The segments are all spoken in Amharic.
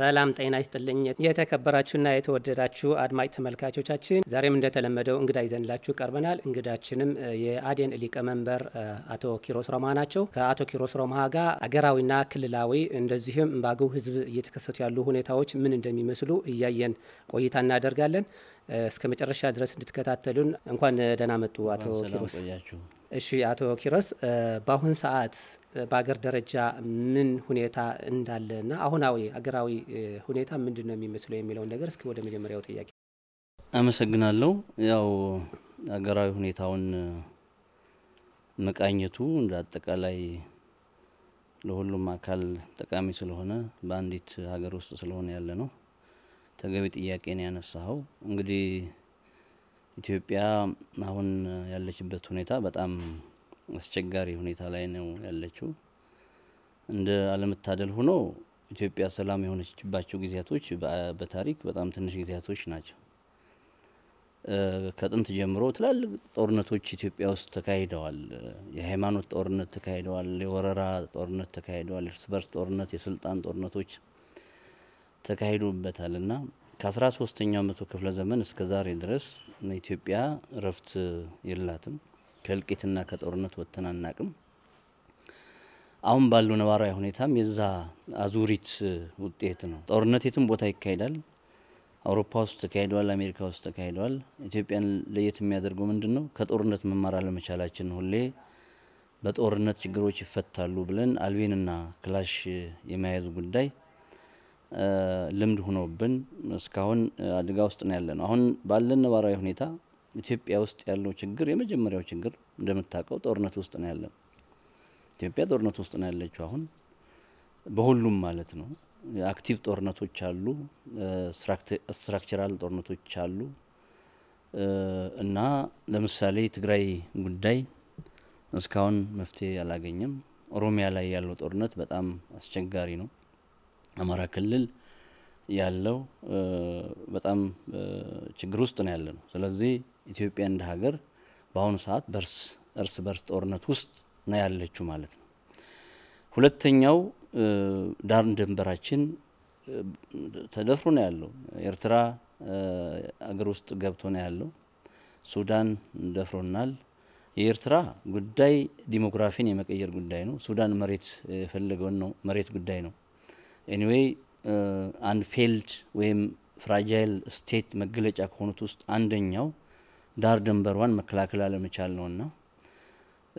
ሰላም ጤና ይስጥልኝ የተከበራችሁና የተወደዳችሁ አድማጭ ተመልካቾቻችን፣ ዛሬም እንደተለመደው እንግዳ ይዘንላችሁ ቀርበናል። እንግዳችንም የአዴን ሊቀመንበር አቶ ኪሮስ ሮማ ናቸው። ከአቶ ኪሮስ ሮማ ጋር አገራዊና ክልላዊ እንደዚሁም በአገው ሕዝብ እየተከሰቱ ያሉ ሁኔታዎች ምን እንደሚመስሉ እያየን ቆይታ እናደርጋለን። እስከ መጨረሻ ድረስ እንድትከታተሉን እንኳን ደህና መጡ አቶ ኪሮስ። እሺ አቶ ኪሮስ በአሁን ሰዓት በአገር ደረጃ ምን ሁኔታ እንዳለ እና አሁናዊ አገራዊ ሁኔታ ምንድን ነው የሚመስለው የሚለውን ነገር እስኪ ወደ መጀመሪያው ጥያቄ። አመሰግናለሁ። ያው አገራዊ ሁኔታውን መቃኘቱ እንደ አጠቃላይ ለሁሉም አካል ጠቃሚ ስለሆነ በአንዲት ሀገር ውስጥ ስለሆነ ያለ ነው። ተገቢ ጥያቄ ነው ያነሳኸው። እንግዲህ ኢትዮጵያ አሁን ያለችበት ሁኔታ በጣም አስቸጋሪ ሁኔታ ላይ ነው ያለችው። እንደ አለመታደል ሆኖ ኢትዮጵያ ሰላም የሆነችባቸው ጊዜያቶች በታሪክ በጣም ትንሽ ጊዜያቶች ናቸው። ከጥንት ጀምሮ ትላልቅ ጦርነቶች ኢትዮጵያ ውስጥ ተካሂደዋል። የሃይማኖት ጦርነት ተካሂደዋል። የወረራ ጦርነት ተካሂደዋል። እርስ በርስ ጦርነት፣ የስልጣን ጦርነቶች ተካሂዱበታል እና ከ13ኛው መቶ ክፍለ ዘመን እስከ ዛሬ ድረስ ኢትዮጵያ እረፍት የላትም። ከእልቂትና ከጦርነት ወጥተን አናቅም። አሁን ባለው ነባራዊ ሁኔታም የዛ አዙሪት ውጤት ነው። ጦርነት የትም ቦታ ይካሄዳል። አውሮፓ ውስጥ ተካሂደዋል፣ አሜሪካ ውስጥ ተካሂደዋል። ኢትዮጵያን ለየት የሚያደርገው ምንድን ነው? ከጦርነት መማር አለመቻላችን። ሁሌ በጦርነት ችግሮች ይፈታሉ ብለን አልቤንና ክላሽ የመያዝ ጉዳይ ልምድ ሆኖብን እስካሁን አደጋ ውስጥ ነው ያለ ነው። አሁን ባለን ነባራዊ ሁኔታ ኢትዮጵያ ውስጥ ያለው ችግር የመጀመሪያው ችግር እንደምታውቀው ጦርነት ውስጥ ነው ያለ። ኢትዮጵያ ጦርነት ውስጥ ነው ያለችው አሁን በሁሉም ማለት ነው። አክቲቭ ጦርነቶች አሉ፣ ስትራክቸራል ጦርነቶች አሉ እና ለምሳሌ ትግራይ ጉዳይ እስካሁን መፍትሄ አላገኘም። ኦሮሚያ ላይ ያለው ጦርነት በጣም አስቸጋሪ ነው። አማራ ክልል ያለው በጣም ችግር ውስጥ ነው ያለ ነው። ስለዚህ ኢትዮጵያ እንደ ሀገር በአሁኑ ሰዓት እርስ በርስ ጦርነት ውስጥ ነው ያለችው ማለት ነው። ሁለተኛው ዳር ድንበራችን ተደፍሮ ነው ያለው። ኤርትራ አገር ውስጥ ገብቶ ነው ያለው። ሱዳን ደፍሮናል። የኤርትራ ጉዳይ ዲሞግራፊን የመቀየር ጉዳይ ነው። ሱዳን መሬት የፈለገውን ነው መሬት ጉዳይ ነው። ኤኒዌይ አንፌልድ uh, ወይም ፍራጃይል ስቴት መገለጫ ከሆኑት ውስጥ አንደኛው ዳር ድንበሯን መከላከል አለመቻል ነውና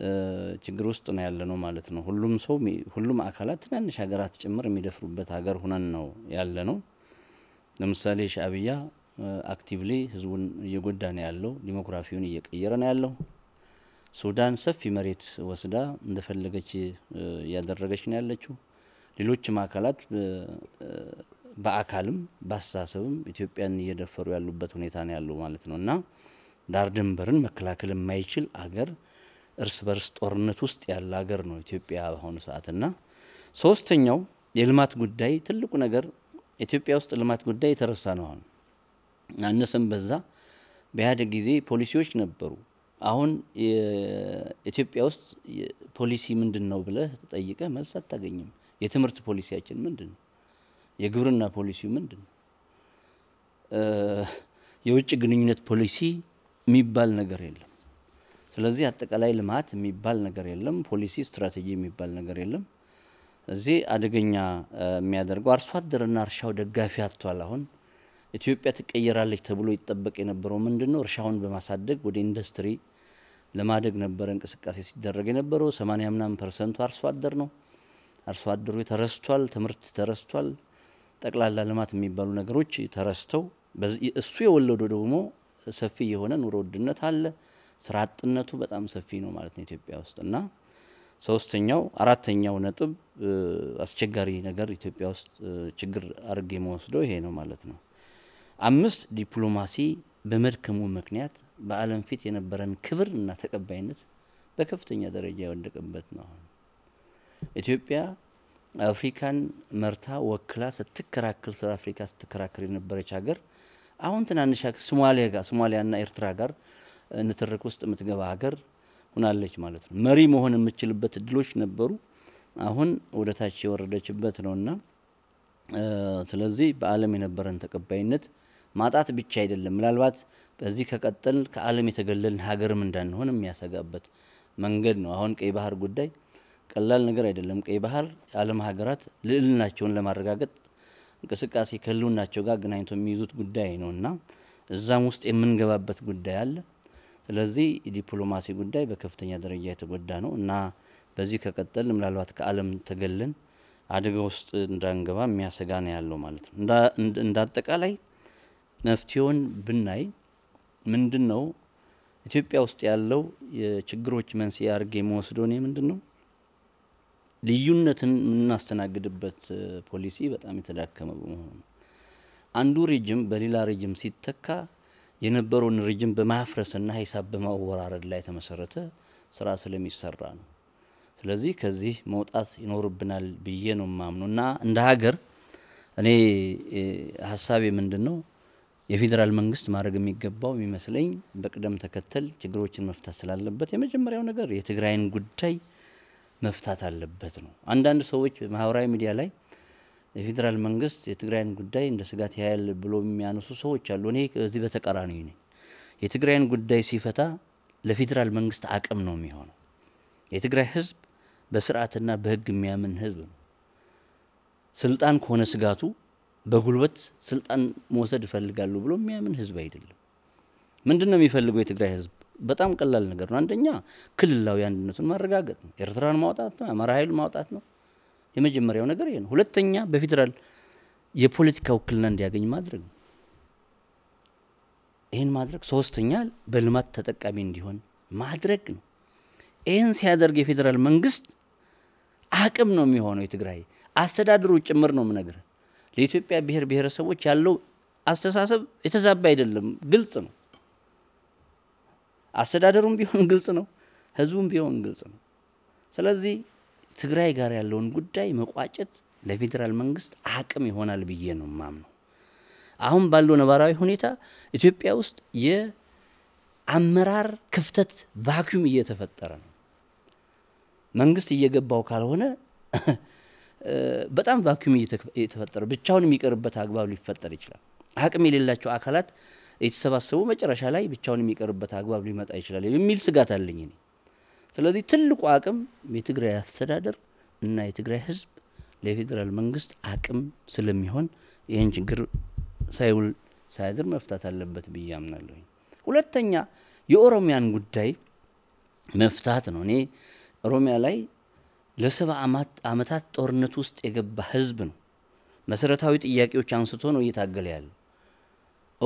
uh, ችግር ውስጥ ነው ያለ ነው ማለት ነው። ሁሉም ሰው ሁሉም አካላት ትናንሽ ሀገራት ጭምር የሚደፍሩበት ሀገር ሁነን ነው ያለ ነው። ለምሳሌ ሻዕብያ አክቲቭሊ uh, ህዝቡን እየጎዳ ነው ያለው፣ ዲሞግራፊውን እየቀየረ ነው ያለው። ሱዳን ሰፊ መሬት ወስዳ እንደፈለገች እያደረገች ነው ያለችው። ሌሎችም አካላት በአካልም በአስተሳሰብም ኢትዮጵያን እየደፈሩ ያሉበት ሁኔታ ነው ያለው ማለት ነው እና ዳር ድንበርን መከላከል የማይችል አገር እርስ በርስ ጦርነት ውስጥ ያለ ሀገር ነው ኢትዮጵያ በአሁኑ ሰዓት። ሶስተኛው የልማት ጉዳይ ትልቁ ነገር ኢትዮጵያ ውስጥ ልማት ጉዳይ የተረሳ ነው። አሁን አነሰም በዛ በኢህአዴግ ጊዜ ፖሊሲዎች ነበሩ። አሁን ኢትዮጵያ ውስጥ ፖሊሲ ምንድን ነው ብለህ ጠይቀህ መልስ አታገኝም። የትምህርት ፖሊሲያችን ምንድን ነው? የግብርና ፖሊሲው ምንድን ነው? የውጭ ግንኙነት ፖሊሲ የሚባል ነገር የለም። ስለዚህ አጠቃላይ ልማት የሚባል ነገር የለም። ፖሊሲ ስትራቴጂ የሚባል ነገር የለም። እዚህ አደገኛ የሚያደርገው አርሶ አደርና እርሻው ደጋፊ አጥቷል። አሁን ኢትዮጵያ ትቀየራለች ተብሎ ይጠበቅ የነበረው ምንድን ነው? እርሻውን በማሳደግ ወደ ኢንዱስትሪ ለማደግ ነበረ እንቅስቃሴ ሲደረግ የነበረው። 80 ምናምን ፐርሰንቱ አርሶ አደር ነው። አርሶ አደሩ ተረስቷል፣ ትምህርት ተረስቷል፣ ጠቅላላ ልማት የሚባሉ ነገሮች ተረስተው እሱ የወለደው ደግሞ ሰፊ የሆነ ኑሮ ውድነት አለ። ስራ አጥነቱ በጣም ሰፊ ነው ማለት ነው ኢትዮጵያ ውስጥ እና ሶስተኛው አራተኛው ነጥብ አስቸጋሪ ነገር ኢትዮጵያ ውስጥ ችግር አድርጌ የምወስደው ይሄ ነው ማለት ነው። አምስት ዲፕሎማሲ በመድከሙ ምክንያት በዓለም ፊት የነበረን ክብር እና ተቀባይነት በከፍተኛ ደረጃ የወደቀበት ነው። ኢትዮጵያ አፍሪካን መርታ ወክላ ስትከራከር ስለ አፍሪካ ስትከራከር የነበረች ሀገር አሁን ትናንሽ ሶማሊያ ጋር ሶማሊያና ኤርትራ ጋር ንትርክ ውስጥ የምትገባ ሀገር ሆናለች ማለት ነው። መሪ መሆን የምችልበት እድሎች ነበሩ፣ አሁን ወደታች የወረደችበት ነውና ስለዚህ በዓለም የነበረን ተቀባይነት ማጣት ብቻ አይደለም፣ ምናልባት በዚህ ከቀጠል ከዓለም የተገለልን ሀገርም እንዳንሆን የሚያሰጋበት መንገድ ነው። አሁን ቀይ ባህር ጉዳይ ቀላል ነገር አይደለም። ቀይ ባህር የዓለም ሀገራት ልዕልናቸውን ለማረጋገጥ እንቅስቃሴ ከህልውናቸው ጋር አገናኝቶ የሚይዙት ጉዳይ ነው እና እዛም ውስጥ የምንገባበት ጉዳይ አለ። ስለዚህ የዲፕሎማሲ ጉዳይ በከፍተኛ ደረጃ የተጎዳ ነው እና በዚህ ከቀጠል ምናልባት ከዓለም ተገለን አደጋ ውስጥ እንዳንገባ የሚያሰጋ ነው ያለው ማለት ነው። እንደ አጠቃላይ መፍትሄውን ብናይ ምንድን ነው ኢትዮጵያ ውስጥ ያለው የችግሮች መንስኤ አድርጌ መወስዶ እኔ ምንድን ነው ልዩነትን የምናስተናግድበት ፖሊሲ በጣም የተዳከመ በመሆኑ ነው። አንዱ ሪጅም በሌላ ሪጅም ሲተካ የነበረውን ሪጅም በማፍረስና ሂሳብ በማወራረድ ላይ የተመሰረተ ስራ ስለሚሰራ ነው። ስለዚህ ከዚህ መውጣት ይኖርብናል ብዬ ነው የማምነው እና እንደ ሀገር እኔ ሀሳቤ ምንድን ነው የፌዴራል መንግስት ማድረግ የሚገባው የሚመስለኝ በቅደም ተከተል ችግሮችን መፍታት ስላለበት የመጀመሪያው ነገር የትግራይን ጉዳይ መፍታት አለበት ነው። አንዳንድ ሰዎች ማህበራዊ ሚዲያ ላይ የፌዴራል መንግስት የትግራይን ጉዳይ እንደ ስጋት ያያል ብሎ የሚያነሱ ሰዎች አሉ። እኔ ከዚህ በተቃራኒ ነኝ። የትግራይን ጉዳይ ሲፈታ ለፌዴራል መንግስት አቅም ነው የሚሆነው። የትግራይ ህዝብ በስርዓትና በህግ የሚያምን ህዝብ ነው። ስልጣን ከሆነ ስጋቱ በጉልበት ስልጣን መውሰድ እፈልጋለሁ ብሎ የሚያምን ህዝብ አይደለም። ምንድን ነው የሚፈልገው የትግራይ ህዝብ? በጣም ቀላል ነገር ነው። አንደኛ ክልላዊ አንድነቱን ማረጋገጥ ነው። ኤርትራን ማውጣት ነው። አማራ ኃይሉን ማውጣት ነው። የመጀመሪያው ነገር ይሄ ነው። ሁለተኛ በፌዴራል የፖለቲካ ውክልና እንዲያገኝ ማድረግ ነው። ይህን ማድረግ ሶስተኛ በልማት ተጠቃሚ እንዲሆን ማድረግ ነው። ይህን ሲያደርግ የፌዴራል መንግስት አቅም ነው የሚሆነው። የትግራይ አስተዳድሩ ጭምር ነው ምነግር። ለኢትዮጵያ ብሔር ብሔረሰቦች ያለው አስተሳሰብ የተዛባ አይደለም፣ ግልጽ ነው። አስተዳደሩም ቢሆን ግልጽ ነው፣ ህዝቡም ቢሆን ግልጽ ነው። ስለዚህ ትግራይ ጋር ያለውን ጉዳይ መቋጨት ለፌዴራል መንግስት አቅም ይሆናል ብዬ ነው ማምነው። አሁን ባለው ነባራዊ ሁኔታ ኢትዮጵያ ውስጥ የአመራር ክፍተት ቫኪዩም እየተፈጠረ ነው። መንግስት እየገባው ካልሆነ በጣም ቫኪዩም እየተፈጠረ ብቻውን የሚቀርበት አግባብ ሊፈጠር ይችላል። አቅም የሌላቸው አካላት የተሰባሰቡ መጨረሻ ላይ ብቻውን የሚቀርበት አግባብ ሊመጣ ይችላል የሚል ስጋት አለኝ እኔ። ስለዚህ ትልቁ አቅም የትግራይ አስተዳደር እና የትግራይ ህዝብ ለፌዴራል መንግስት አቅም ስለሚሆን ይህን ችግር ሳይውል ሳያድር መፍታት አለበት ብዬ አምናለሁ። ሁለተኛ የኦሮሚያን ጉዳይ መፍታት ነው። እኔ ኦሮሚያ ላይ ለሰባ ዓመታት ጦርነት ውስጥ የገባ ህዝብ ነው። መሰረታዊ ጥያቄዎች አንስቶ ነው እየታገለ ያለው።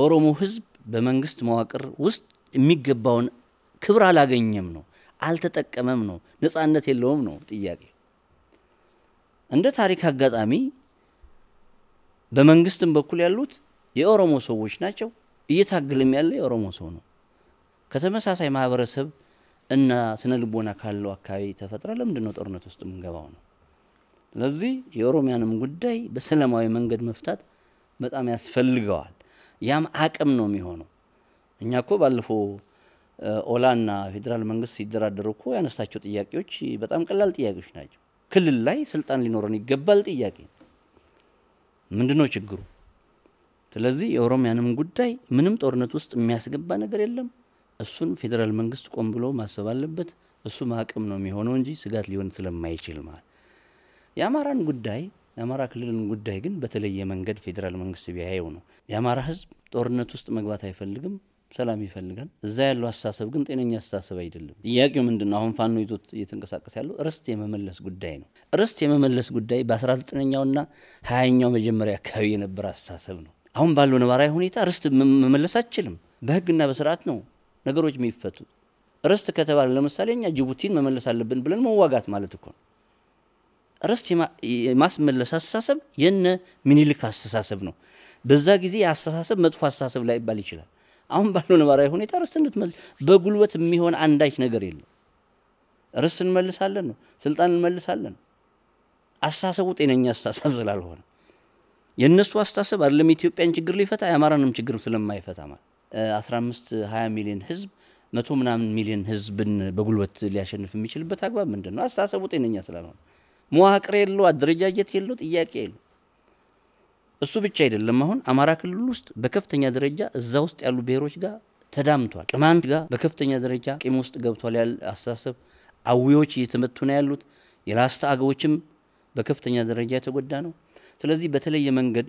ኦሮሞ ህዝብ በመንግስት መዋቅር ውስጥ የሚገባውን ክብር አላገኘም ነው፣ አልተጠቀመም ነው፣ ነፃነት የለውም ነው ጥያቄ። እንደ ታሪክ አጋጣሚ በመንግስትም በኩል ያሉት የኦሮሞ ሰዎች ናቸው። እየታግልም ያለ የኦሮሞ ሰው ነው። ከተመሳሳይ ማህበረሰብ እና ስነ ልቦና ካለው አካባቢ ተፈጥረ ለምንድን ነው ጦርነት ውስጥ የምንገባው ነው? ስለዚህ የኦሮሚያንም ጉዳይ በሰላማዊ መንገድ መፍታት በጣም ያስፈልገዋል። ያም አቅም ነው የሚሆነው። እኛ እኮ ባለፈው ኦላና ፌዴራል መንግስት ሲደራደሩ እኮ ያነሳቸው ጥያቄዎች በጣም ቀላል ጥያቄዎች ናቸው። ክልል ላይ ስልጣን ሊኖረን ይገባል ጥያቄ ምንድን ነው ችግሩ? ስለዚህ የኦሮሚያንም ጉዳይ ምንም ጦርነት ውስጥ የሚያስገባ ነገር የለም። እሱን ፌዴራል መንግስት ቆም ብሎ ማሰብ አለበት። እሱም አቅም ነው የሚሆነው እንጂ ስጋት ሊሆን ስለማይችል ማለት የአማራን ጉዳይ የአማራ ክልልን ጉዳይ ግን በተለየ መንገድ ፌዴራል መንግስት ቢያየው ነው። የአማራ ህዝብ ጦርነት ውስጥ መግባት አይፈልግም፣ ሰላም ይፈልጋል። እዛ ያለው አስተሳሰብ ግን ጤነኛ አስተሳሰብ አይደለም። ጥያቄው ምንድን ነው? አሁን ፋኖ ይዞት እየተንቀሳቀስ ያለው ርስት የመመለስ ጉዳይ ነው። ርስት የመመለስ ጉዳይ በ19ኛውና ሀያኛው መጀመሪያ አካባቢ የነበረ አስተሳሰብ ነው። አሁን ባለው ነባራዊ ሁኔታ ርስት መመለስ አችልም። በህግና በስርዓት ነው ነገሮች የሚፈቱት። ርስት ከተባለ ለምሳሌ እኛ ጅቡቲን መመለስ አለብን ብለን መዋጋት ማለት እኮ ነው። ርስት የማስመለስ አስተሳሰብ የነ ምኒልክ አስተሳሰብ ነው። በዛ ጊዜ የአስተሳሰብ መጥፎ አስተሳሰብ ላይባል ይችላል። አሁን ባለው ነባራዊ ሁኔታ ርስት እንድትመልስ በጉልበት የሚሆን አንዳች ነገር የለም። ርስት እንመልሳለን ነው፣ ስልጣን እንመልሳለን አስተሳሰቡ ጤነኛ አስተሳሰብ ስላልሆነ የእነሱ አስተሳሰብ አይደለም የኢትዮጵያን ችግር ሊፈታ የአማራንም ችግር ስለማይፈታ ማለት 15 20 ሚሊዮን ህዝብ መቶ ምናምን ሚሊዮን ህዝብን በጉልበት ሊያሸንፍ የሚችልበት አግባብ ምንድን ነው? አስተሳሰቡ ጤነኛ ስላልሆነ መዋቅር የለው፣ አደረጃጀት የለው፣ ጥያቄ የለው። እሱ ብቻ አይደለም። አሁን አማራ ክልል ውስጥ በከፍተኛ ደረጃ እዛ ውስጥ ያሉ ብሔሮች ጋር ተዳምቷል። ቅማንት ጋር በከፍተኛ ደረጃ ቂም ውስጥ ገብቷል ያለ አስተሳሰብ። አዊዎች እየተመቱ ነው ያሉት። የላስታ አገዎችም በከፍተኛ ደረጃ የተጎዳ ነው። ስለዚህ በተለየ መንገድ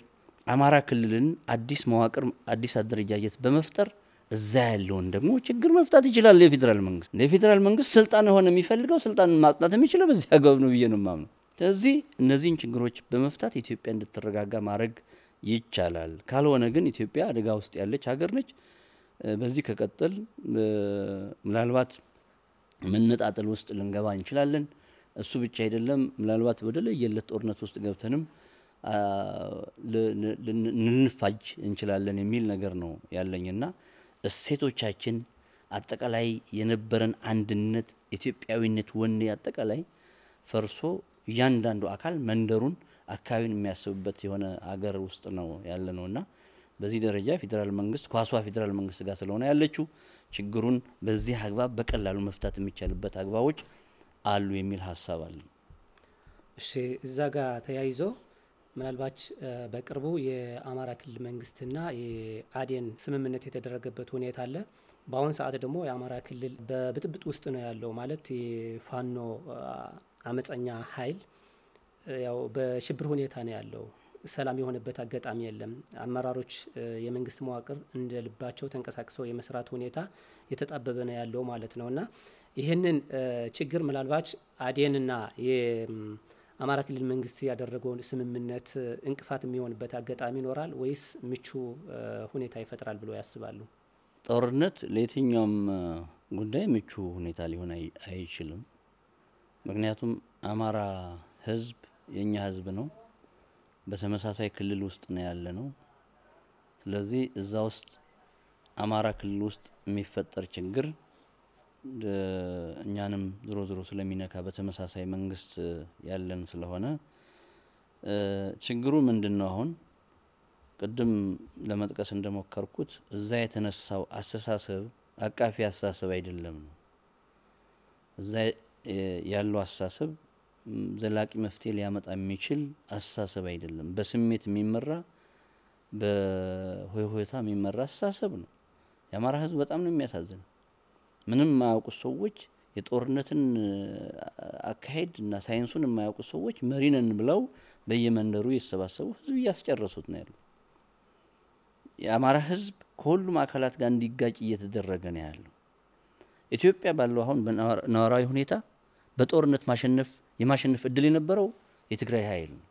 አማራ ክልልን አዲስ መዋቅር፣ አዲስ አደረጃጀት በመፍጠር እዛ ያለውን ደግሞ ችግር መፍታት ይችላል የፌዴራል መንግስት። የፌዴራል መንግስት ስልጣን የሆነ የሚፈልገው ስልጣንን ማጽናት የሚችለው በዚህ አግባብ ነው ብዬ ነው የማምነው። ስለዚህ እነዚህን ችግሮች በመፍታት ኢትዮጵያ እንድትረጋጋ ማድረግ ይቻላል። ካልሆነ ግን ኢትዮጵያ አደጋ ውስጥ ያለች ሀገር ነች። በዚህ ከቀጠል ምናልባት መነጣጠል ውስጥ ልንገባ እንችላለን። እሱ ብቻ አይደለም፣ ምናልባት ወደ ለየለት ጦርነት ውስጥ ገብተንም ልንፋጅ እንችላለን የሚል ነገር ነው ያለኝና እሴቶቻችን፣ አጠቃላይ የነበረን አንድነት፣ ኢትዮጵያዊነት ወኔ አጠቃላይ ፈርሶ እያንዳንዱ አካል መንደሩን፣ አካባቢውን የሚያስብበት የሆነ አገር ውስጥ ነው ያለ ነው እና በዚህ ደረጃ ፌዴራል መንግስት ኳሷ ፌዴራል መንግስት ጋር ስለሆነ ያለችው ችግሩን በዚህ አግባብ በቀላሉ መፍታት የሚቻልበት አግባቦች አሉ የሚል ሀሳብ አለ። እሺ፣ እዛ ጋር ተያይዞ ምናልባት በቅርቡ የአማራ ክልል መንግስትና የአዴን ስምምነት የተደረገበት ሁኔታ አለ። በአሁኑ ሰዓት ደግሞ የአማራ ክልል በብጥብጥ ውስጥ ነው ያለው። ማለት የፋኖ አመፀኛ ኃይል ያው በሽብር ሁኔታ ነው ያለው። ሰላም የሆነበት አጋጣሚ የለም። አመራሮች፣ የመንግስት መዋቅር እንደ ልባቸው ተንቀሳቅሰው የመስራት ሁኔታ የተጣበበ ነው ያለው ማለት ነው እና ይህንን ችግር ምናልባት አዴንና አማራ ክልል መንግስት ያደረገውን ስምምነት እንቅፋት የሚሆንበት አጋጣሚ ይኖራል ወይስ ምቹ ሁኔታ ይፈጥራል ብሎ ያስባሉ? ጦርነት ለየትኛውም ጉዳይ ምቹ ሁኔታ ሊሆን አይችልም። ምክንያቱም አማራ ህዝብ የእኛ ህዝብ ነው። በተመሳሳይ ክልል ውስጥ ነው ያለ ነው። ስለዚህ እዛ ውስጥ አማራ ክልል ውስጥ የሚፈጠር ችግር እኛንም ዝሮ ዝሮ ስለሚነካ በተመሳሳይ መንግስት ያለን ስለሆነ ችግሩ ምንድን ነው? አሁን ቅድም ለመጥቀስ እንደሞከርኩት እዛ የተነሳው አስተሳሰብ አቃፊ አስተሳሰብ አይደለም ነው። እዛ ያለው አስተሳሰብ ዘላቂ መፍትሄ ሊያመጣ የሚችል አስተሳሰብ አይደለም። በስሜት የሚመራ በሆይሆይታ የሚመራ አስተሳሰብ ነው። የአማራ ህዝብ በጣም ነው የሚያሳዝነው። ምንም የማያውቁት ሰዎች የጦርነትን አካሄድ እና ሳይንሱን የማያውቁ ሰዎች መሪነን ብለው በየመንደሩ የተሰባሰቡ ህዝብ እያስጨረሱት ነው ያሉ። የአማራ ህዝብ ከሁሉም አካላት ጋር እንዲጋጭ እየተደረገ ነው ያለው። ኢትዮጵያ ባለው አሁን በነዋራዊ ሁኔታ በጦርነት ማሸነፍ የማሸነፍ እድል የነበረው የትግራይ ኃይል ነው።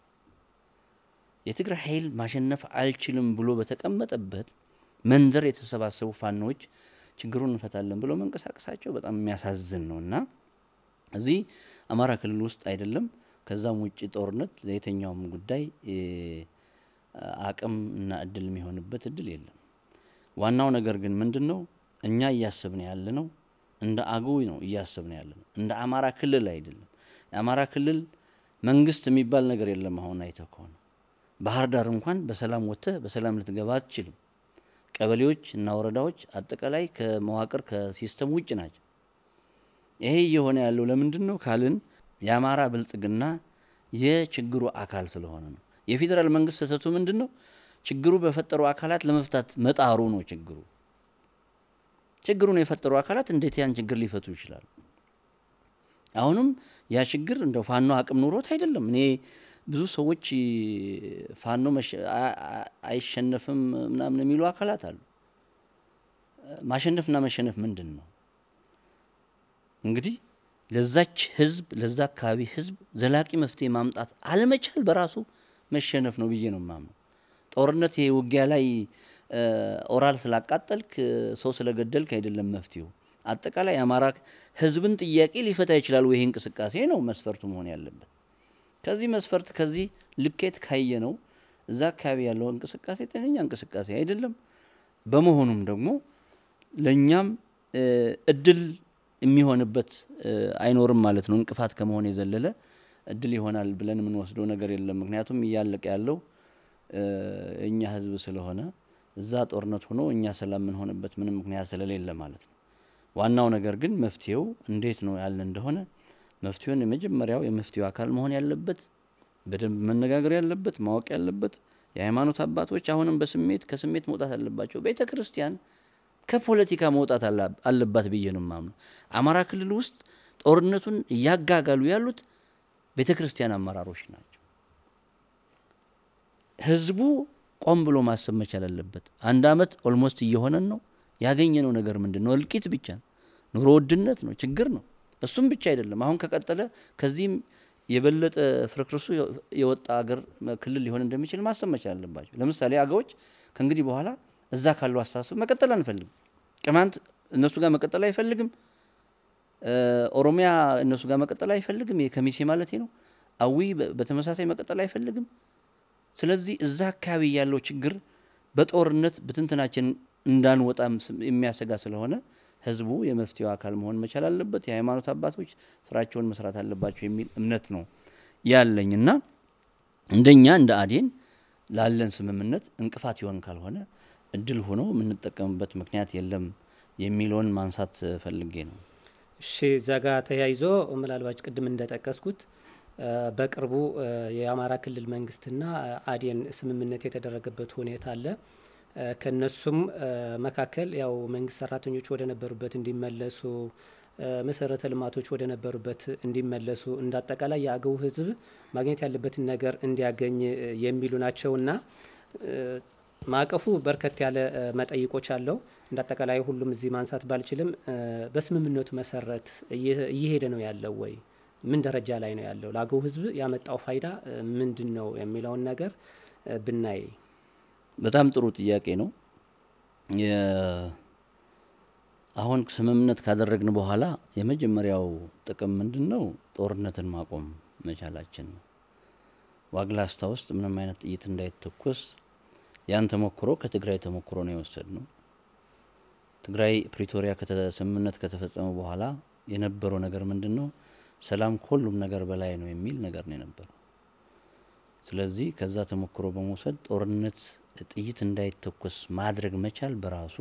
የትግራይ ኃይል ማሸነፍ አልችልም ብሎ በተቀመጠበት መንደር የተሰባሰቡ ፋኖዎች ችግሩን እንፈታለን ብሎ መንቀሳቀሳቸው በጣም የሚያሳዝን ነው እና እዚህ አማራ ክልል ውስጥ አይደለም ከዛም ውጭ ጦርነት ለየተኛውም ጉዳይ አቅም እና እድል የሚሆንበት እድል የለም። ዋናው ነገር ግን ምንድን ነው እኛ እያስብን ያለ ነው እንደ አገው ነው እያስብን ያለ ነው እንደ አማራ ክልል አይደለም። የአማራ ክልል መንግስት የሚባል ነገር የለም። አሁን አይተው ከሆነ ባህር ዳር እንኳን በሰላም ወጥተህ በሰላም ልትገባ አትችልም። ቀበሌዎች እና ወረዳዎች አጠቃላይ ከመዋቅር ከሲስተም ውጭ ናቸው። ይሄ እየሆነ ያለው ለምንድን ነው ካልን የአማራ ብልጽግና የችግሩ አካል ስለሆነ ነው። የፌዴራል መንግስት ስህተቱ ምንድን ነው? ችግሩ በፈጠሩ አካላት ለመፍታት መጣሩ ነው። ችግሩ ችግሩን የፈጠሩ አካላት እንዴት ያን ችግር ሊፈቱ ይችላሉ? አሁንም ያ ችግር እንደ ፋኖ አቅም ኑሮት አይደለም እኔ ብዙ ሰዎች ፋኖ አይሸነፍም ምናምን የሚሉ አካላት አሉ። ማሸነፍና መሸነፍ ምንድን ነው? እንግዲህ ለዛች ህዝብ ለዛ አካባቢ ህዝብ ዘላቂ መፍትሄ ማምጣት አለመቻል በራሱ መሸነፍ ነው ብዬ ነው የማምነው። ጦርነት ይሄ ውጊያ ላይ ኦራል ስላቃጠልክ ሰው ስለገደልክ አይደለም መፍትሄው። አጠቃላይ የአማራ ህዝብን ጥያቄ ሊፈታ ይችላል ወይ እንቅስቃሴ ነው መስፈርቱ መሆን ያለበት። ከዚህ መስፈርት ከዚህ ልኬት ካየ ነው እዛ አካባቢ ያለው እንቅስቃሴ ጤነኛ እንቅስቃሴ አይደለም። በመሆኑም ደግሞ ለእኛም እድል የሚሆንበት አይኖርም ማለት ነው። እንቅፋት ከመሆን የዘለለ እድል ይሆናል ብለን የምንወስደው ነገር የለም። ምክንያቱም እያለቀ ያለው እኛ ህዝብ ስለሆነ እዛ ጦርነት ሆኖ እኛ ሰላም የምንሆንበት ምንም ምክንያት ስለሌለ ማለት ነው። ዋናው ነገር ግን መፍትሄው እንዴት ነው ያለ እንደሆነ መፍትሄውን የመጀመሪያው የመፍትሄው አካል መሆን ያለበት በደንብ መነጋገር ያለበት ማወቅ ያለበት የሃይማኖት አባቶች አሁንም በስሜት ከስሜት መውጣት አለባቸው። ቤተ ክርስቲያን ከፖለቲካ መውጣት አለባት ብዬ ነው የማምነው። አማራ ክልል ውስጥ ጦርነቱን እያጋጋሉ ያሉት ቤተ ክርስቲያን አመራሮች ናቸው። ህዝቡ ቆም ብሎ ማሰብ መቻል አለበት። አንድ አመት ኦልሞስት እየሆነን ነው። ያገኘነው ነገር ምንድን ነው? እልቂት ብቻ ነው። ኑሮ ውድነት ነው። ችግር ነው። እሱም ብቻ አይደለም። አሁን ከቀጠለ ከዚህም የበለጠ ፍርክርሱ የወጣ አገር ክልል ሊሆን እንደሚችል ማሰብ መቻል አለባቸው። ለምሳሌ አገዎች ከእንግዲህ በኋላ እዛ ካለው አስተሳሰብ መቀጠል አንፈልግም። ቅማንት እነሱ ጋር መቀጠል አይፈልግም። ኦሮሚያ እነሱ ጋር መቀጠል አይፈልግም። ከሚሴ ማለት ነው። አዊ በተመሳሳይ መቀጠል አይፈልግም። ስለዚህ እዛ አካባቢ ያለው ችግር በጦርነት ብትንትናችን እንዳንወጣ የሚያሰጋ ስለሆነ ህዝቡ የመፍትሄው አካል መሆን መቻል አለበት። የሃይማኖት አባቶች ስራቸውን መስራት አለባቸው የሚል እምነት ነው ያለኝ እና እንደኛ እንደ አዴን ላለን ስምምነት እንቅፋት ይሆን ካልሆነ እድል ሆኖ የምንጠቀምበት ምክንያት የለም የሚለውን ማንሳት ፈልጌ ነው። እሺ፣ እዛ ተያይዞ ምናልባች ቅድም እንደጠቀስኩት በቅርቡ የአማራ ክልል መንግስትና አዴን ስምምነት የተደረገበት ሁኔታ አለ። ከነሱም መካከል ያው መንግስት ሰራተኞች ወደ ነበሩበት እንዲመለሱ መሰረተ ልማቶች ወደ ነበሩበት እንዲመለሱ እንዳጠቃላይ አጠቃላይ የአገው ህዝብ ማግኘት ያለበትን ነገር እንዲያገኝ የሚሉ ናቸውና ማዕቀፉ በርከት ያለ መጠይቆች አለው። እንዳጠቃላይ ሁሉም እዚህ ማንሳት ባልችልም በስምምነቱ መሰረት እየሄደ ነው ያለው ወይ ምን ደረጃ ላይ ነው ያለው፣ ለአገው ህዝብ ያመጣው ፋይዳ ምንድን ነው የሚለውን ነገር ብናይ በጣም ጥሩ ጥያቄ ነው። አሁን ስምምነት ካደረግን በኋላ የመጀመሪያው ጥቅም ምንድን ነው? ጦርነትን ማቆም መቻላችን ነው። ዋግላስታ ውስጥ ምንም አይነት ጥይት እንዳይተኮስ ያን ተሞክሮ ከትግራይ ተሞክሮ ነው የወሰድ ነው። ትግራይ ፕሪቶሪያ ስምምነት ከተፈጸመ በኋላ የነበረው ነገር ምንድን ነው? ሰላም ከሁሉም ነገር በላይ ነው የሚል ነገር ነው የነበረው። ስለዚህ ከዛ ተሞክሮ በመውሰድ ጦርነት ጥይት እንዳይተኮስ ማድረግ መቻል በራሱ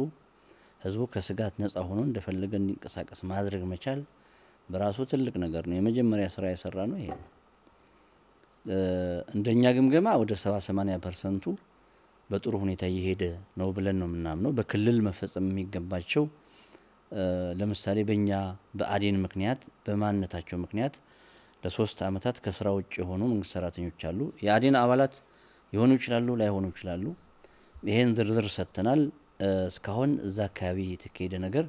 ህዝቡ ከስጋት ነፃ ሆኖ እንደፈለገ እንዲንቀሳቀስ ማድረግ መቻል በራሱ ትልቅ ነገር ነው። የመጀመሪያ ስራ የሰራ ነው ይሄ ነው። እንደኛ ግምገማ ወደ ሰባ ሰማኒያ ፐርሰንቱ በጥሩ ሁኔታ እየሄደ ነው ብለን ነው የምናምነው። በክልል መፈጸም የሚገባቸው ለምሳሌ በእኛ በአዴን ምክንያት በማንነታቸው ምክንያት ለሶስት ዓመታት ከስራ ውጭ የሆኑ መንግስት ሰራተኞች አሉ። የአዴን አባላት የሆኑ ይችላሉ፣ ላይሆኑ ይችላሉ። ይሄን ዝርዝር ሰጥተናል። እስካሁን እዛ አካባቢ የተካሄደ ነገር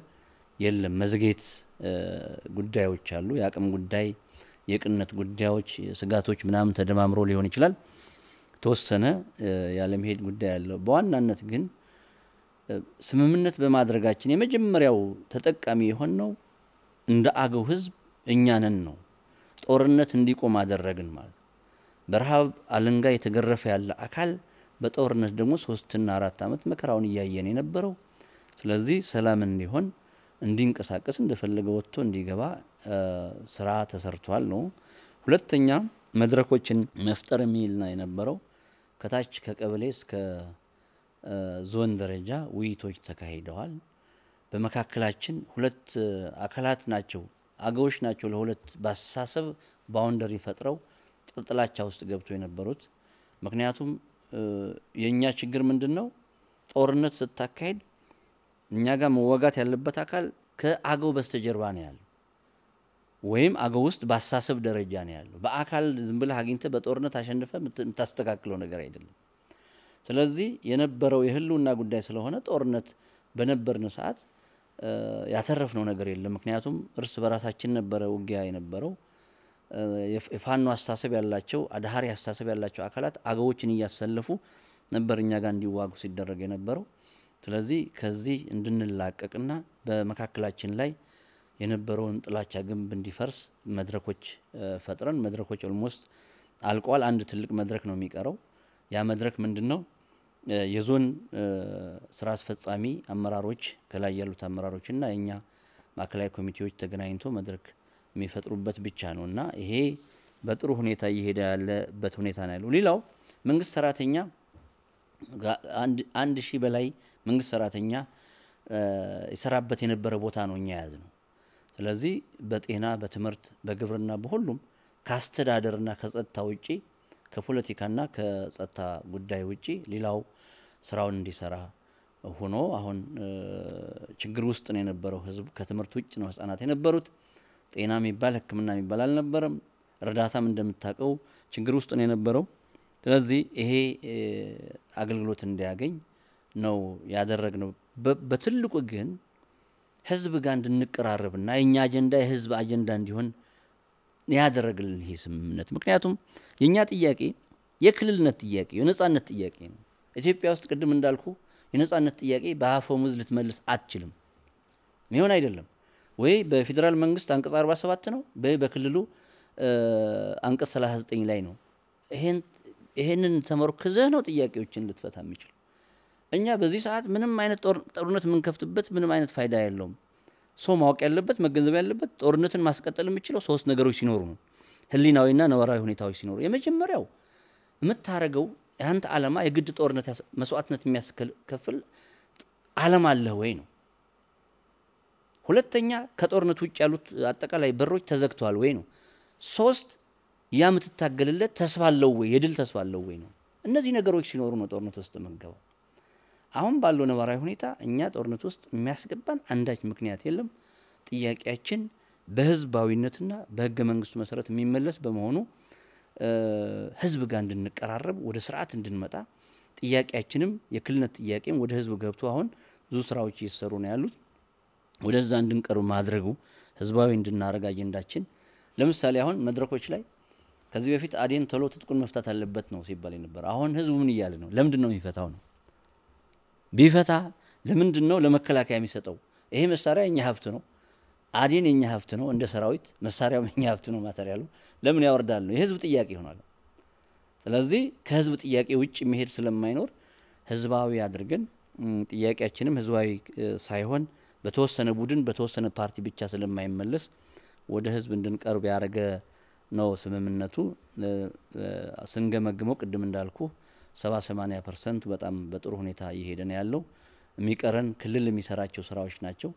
የለም። መዘግየት ጉዳዮች አሉ። የአቅም ጉዳይ፣ የቅነት ጉዳዮች፣ ስጋቶች ምናምን ተደማምሮ ሊሆን ይችላል። ተወሰነ ያለመሄድ ጉዳይ አለው። በዋናነት ግን ስምምነት በማድረጋችን የመጀመሪያው ተጠቃሚ የሆነው እንደ አገው ህዝብ እኛንን ነው። ጦርነት እንዲቆም አደረግን ማለት በረሃብ አለንጋ የተገረፈ ያለ አካል በጦርነት ደግሞ ሶስትና አራት ዓመት መከራውን እያየን የነበረው። ስለዚህ ሰላም እንዲሆን እንዲንቀሳቀስ እንደፈለገ ወጥቶ እንዲገባ ስራ ተሰርቷል ነው። ሁለተኛ መድረኮችን መፍጠር የሚል ነው የነበረው። ከታች ከቀበሌ እስከ ዞን ደረጃ ውይይቶች ተካሂደዋል። በመካከላችን ሁለት አካላት ናቸው አገዎች ናቸው ለሁለት በአስተሳሰብ ባውንደሪ ፈጥረው ጥልጥላቻ ውስጥ ገብቶ የነበሩት ምክንያቱም የእኛ ችግር ምንድን ነው? ጦርነት ስታካሄድ እኛ ጋር መዋጋት ያለበት አካል ከአገው በስተጀርባ ነው ያለው፣ ወይም አገው ውስጥ በአሳሰብ ደረጃ ነው ያለው። በአካል ዝም ብለህ አግኝተህ በጦርነት አሸንፈ የምታስተካክለው ነገር አይደለም። ስለዚህ የነበረው የህልውና ጉዳይ ስለሆነ ጦርነት በነበርን ሰዓት ያተረፍነው ነገር የለም። ምክንያቱም እርስ በራሳችን ነበረ ውጊያ የነበረው። የፋኖ አስተሳሰብ ያላቸው አድሃሪ አስተሳሰብ ያላቸው አካላት አገዎችን እያሰለፉ ነበር እኛ ጋር እንዲዋጉ ሲደረግ የነበረው። ስለዚህ ከዚህ እንድንላቀቅና በመካከላችን ላይ የነበረውን ጥላቻ ግንብ እንዲፈርስ መድረኮች ፈጥረን መድረኮች ኦልሞስት አልቋል። አንድ ትልቅ መድረክ ነው የሚቀረው። ያ መድረክ ምንድን ነው? የዞን ስራ አስፈጻሚ አመራሮች ከላይ ያሉት አመራሮችና የእኛ ማዕከላዊ ኮሚቴዎች ተገናኝቶ መድረክ የሚፈጥሩበት ብቻ ነው እና ይሄ በጥሩ ሁኔታ እየሄደ ያለበት ሁኔታ ነው ያለው። ሌላው መንግስት ሰራተኛ አንድ ሺህ በላይ መንግስት ሰራተኛ የሰራበት የነበረ ቦታ ነው እኛ የያዝ ነው። ስለዚህ በጤና፣ በትምህርት፣ በግብርና በሁሉም ከአስተዳደርና ከጸጥታ ውጪ ከፖለቲካና ከጸጥታ ጉዳይ ውጪ ሌላው ስራውን እንዲሰራ ሆኖ አሁን ችግር ውስጥ ነው የነበረው ህዝብ። ከትምህርት ውጭ ነው ህጻናት የነበሩት። ጤና የሚባል ህክምና የሚባል አልነበረም። እርዳታም እንደምታውቀው ችግር ውስጥ ነው የነበረው። ስለዚህ ይሄ አገልግሎት እንዲያገኝ ነው ያደረግነው። በትልቁ ግን ህዝብ ጋር እንድንቀራረብና የእኛ አጀንዳ የህዝብ አጀንዳ እንዲሆን ያደረግልን ይሄ ስምምነት። ምክንያቱም የእኛ ጥያቄ የክልልነት ጥያቄ የነጻነት ጥያቄ ነው። ኢትዮጵያ ውስጥ ቅድም እንዳልኩ የነጻነት ጥያቄ በአፈሙዝ ልትመልስ አትችልም። ሚሆን አይደለም። ወይ በፌዴራል መንግስት አንቀጽ 47 ነው፣ ወይ በክልሉ አንቀጽ 39 ላይ ነው። ይሄንን ተመርክዘህ ነው ጥያቄዎችን ልትፈታ የሚችል። እኛ በዚህ ሰዓት ምንም አይነት ጦርነት የምንከፍትበት ምንም አይነት ፋይዳ የለውም። ሰው ማወቅ ያለበት መገንዘብ ያለበት ጦርነትን ማስቀጠል የሚችለው ሶስት ነገሮች ሲኖሩ ነው። ህሊናዊና ነባራዊ ሁኔታዎች ሲኖሩ፣ የመጀመሪያው የምታደርገው ያንተ ዓላማ የግድ ጦርነት መስዋዕትነት የሚያስከፍል ዓላማ አለህ ወይ ነው። ሁለተኛ ከጦርነት ውጭ ያሉት አጠቃላይ በሮች ተዘግተዋል ወይ ነው። ሶስት ያ የምትታገልለት ተስፋ አለው ወይ የድል ተስፋ አለው ወይ ነው። እነዚህ ነገሮች ሲኖሩ ነው ጦርነት ውስጥ የምንገባው። አሁን ባለው ነባራዊ ሁኔታ እኛ ጦርነት ውስጥ የሚያስገባን አንዳች ምክንያት የለም። ጥያቄያችን በህዝባዊነትና በህገ መንግስቱ መሰረት የሚመለስ በመሆኑ ህዝብ ጋር እንድንቀራረብ ወደ ስርዓት እንድንመጣ ጥያቄያችንም የክልልነት ጥያቄም ወደ ህዝብ ገብቶ አሁን ብዙ ስራዎች እየተሰሩ ነው ያሉት። ወደዛ እንድንቀርብ ማድረጉ ህዝባዊ እንድናደርግ አጀንዳችን። ለምሳሌ አሁን መድረኮች ላይ ከዚህ በፊት አዴን ቶሎ ትጥቁን መፍታት አለበት ነው ሲባል የነበረ። አሁን ህዝቡ ምን እያለ ነው? ለምንድን ነው የሚፈታው ነው? ቢፈታ ለምንድን ነው ለመከላከያ የሚሰጠው? ይሄ መሳሪያ የኛ ሀብት ነው፣ አዴን የኛ ሀብት ነው፣ እንደ ሰራዊት መሳሪያው የኛ ሀብት ነው። ማተሪያሉ ለምን ያወርዳል ነው? የህዝብ ጥያቄ ይሆናል። ስለዚህ ከህዝብ ጥያቄ ውጭ የሚሄድ ስለማይኖር ህዝባዊ አድርገን ጥያቄያችንም ህዝባዊ ሳይሆን በተወሰነ ቡድን በተወሰነ ፓርቲ ብቻ ስለማይመለስ ወደ ህዝብ እንድንቀርብ ያደረገ ነው ስምምነቱ። ስንገመግመው ቅድም እንዳልኩ ሰባ ሰማኒያ ፐርሰንት በጣም በጥሩ ሁኔታ እየሄደ ነው ያለው። የሚቀረን ክልል የሚሰራቸው ስራዎች ናቸው።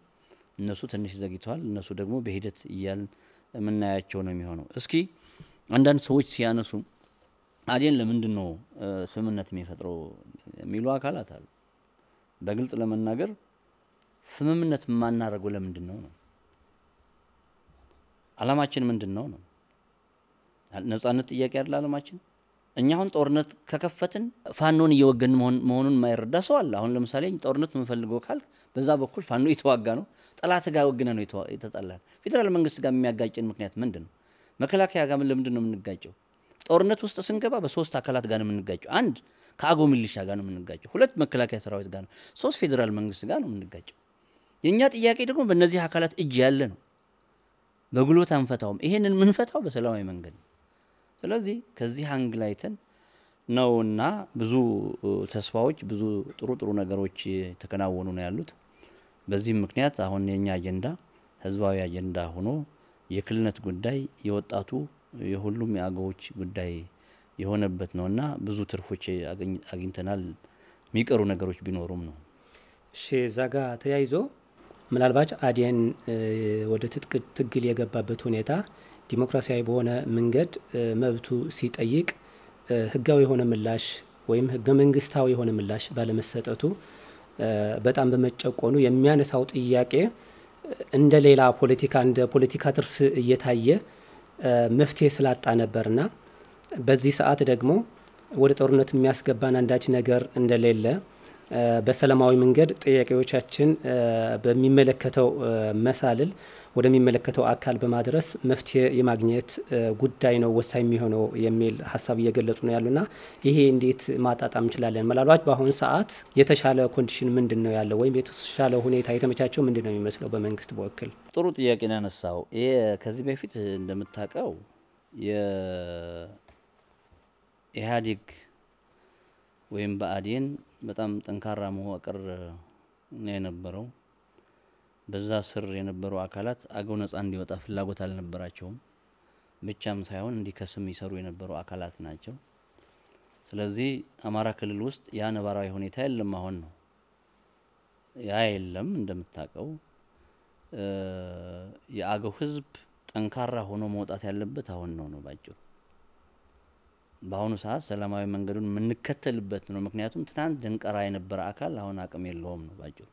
እነሱ ትንሽ ዘግይተዋል። እነሱ ደግሞ በሂደት እያል የምናያቸው ነው የሚሆነው። እስኪ አንዳንድ ሰዎች ሲያነሱ አዴን ለምንድን ነው ስምምነት የሚፈጥረው የሚሉ አካላት አሉ። በግልጽ ለመናገር ስምምነት የማናደርገው ለምንድን ነው ነው? አላማችን ምንድን ነው ነው? ነጻነት ጥያቄ አይደል አላማችን? እኛ አሁን ጦርነት ከከፈትን ፋኖን እየወገን መሆኑን የማይረዳ ሰው አለ። አሁን ለምሳሌ ጦርነት የምፈልገው ካልክ በዛ በኩል ፋኖ እየተዋጋ ነው፣ ጠላት ጋር ወግነ ነው የተጣላል። ፌዴራል መንግስት ጋር የሚያጋጭን ምክንያት ምንድን ነው? መከላከያ ጋር ለምንድን ነው የምንጋጨው? ጦርነት ውስጥ ስንገባ በሶስት አካላት ጋር ነው የምንጋጨው። አንድ ከአገው ሚሊሻ ጋር ነው የምንጋጨው። ሁለት መከላከያ ሰራዊት ጋር ነው። ሶስት ፌዴራል መንግስት ጋር ነው የምንጋጨው። የእኛ ጥያቄ ደግሞ በእነዚህ አካላት እጅ ያለ ነው። በጉልበት አንፈታውም። ይሄንን ምንፈታው በሰላማዊ መንገድ ነው። ስለዚህ ከዚህ አንግል አይተን ነው እና ብዙ ተስፋዎች፣ ብዙ ጥሩ ጥሩ ነገሮች የተከናወኑ ነው ያሉት። በዚህም ምክንያት አሁን የእኛ አጀንዳ ህዝባዊ አጀንዳ ሆኖ የክልነት ጉዳይ የወጣቱ የሁሉም የአገዎች ጉዳይ የሆነበት ነው እና ብዙ ትርፎች አግኝተናል። የሚቀሩ ነገሮች ቢኖሩም ነው። እሺ፣ እዛ ጋ ተያይዞ ምናልባት አዴን ወደ ትጥቅ ትግል የገባበት ሁኔታ ዲሞክራሲያዊ በሆነ መንገድ መብቱ ሲጠይቅ ህጋዊ የሆነ ምላሽ ወይም ህገ መንግስታዊ የሆነ ምላሽ ባለመሰጠቱ በጣም በመጨቆኑ የሚያነሳው ጥያቄ እንደ ሌላ ፖለቲካ እንደ ፖለቲካ ትርፍ እየታየ መፍትሄ ስላጣ ነበርና በዚህ ሰዓት ደግሞ ወደ ጦርነት የሚያስገባን አንዳች ነገር እንደሌለ በሰላማዊ መንገድ ጥያቄዎቻችን በሚመለከተው መሳልል ወደሚመለከተው አካል በማድረስ መፍትሄ የማግኘት ጉዳይ ነው ወሳኝ የሚሆነው የሚል ሀሳብ እየገለጹ ነው ያሉና ይሄ እንዴት ማጣጣም እንችላለን? ምናልባት በአሁኑ ሰዓት የተሻለ ኮንዲሽን ምንድን ነው ያለው ወይም የተሻለ ሁኔታ የተመቻቸው ምንድን ነው የሚመስለው? በመንግስት በወክል ጥሩ ጥያቄ ነው ያነሳው። ይሄ ከዚህ በፊት እንደምታውቀው የኢህአዴግ ወይም ብአዴን በጣም ጠንካራ መዋቅር ነው የነበረው። በዛ ስር የነበሩ አካላት አገው ነፃ እንዲወጣ ፍላጎት አልነበራቸውም። ብቻም ሳይሆን እንዲከስም ይሰሩ የነበሩ አካላት ናቸው። ስለዚህ አማራ ክልል ውስጥ ያ ነባራዊ ሁኔታ የለም አሁን ነው። ያ የለም እንደምታውቀው የአገው ህዝብ ጠንካራ ሆኖ መውጣት ያለበት አሁን ነው ነው ባጭሩ። በአሁኑ ሰዓት ሰላማዊ መንገዱን የምንከተልበት ነው። ምክንያቱም ትናንት ደንቀራ የነበረ አካል አሁን አቅም የለውም ነው ባጭሩ።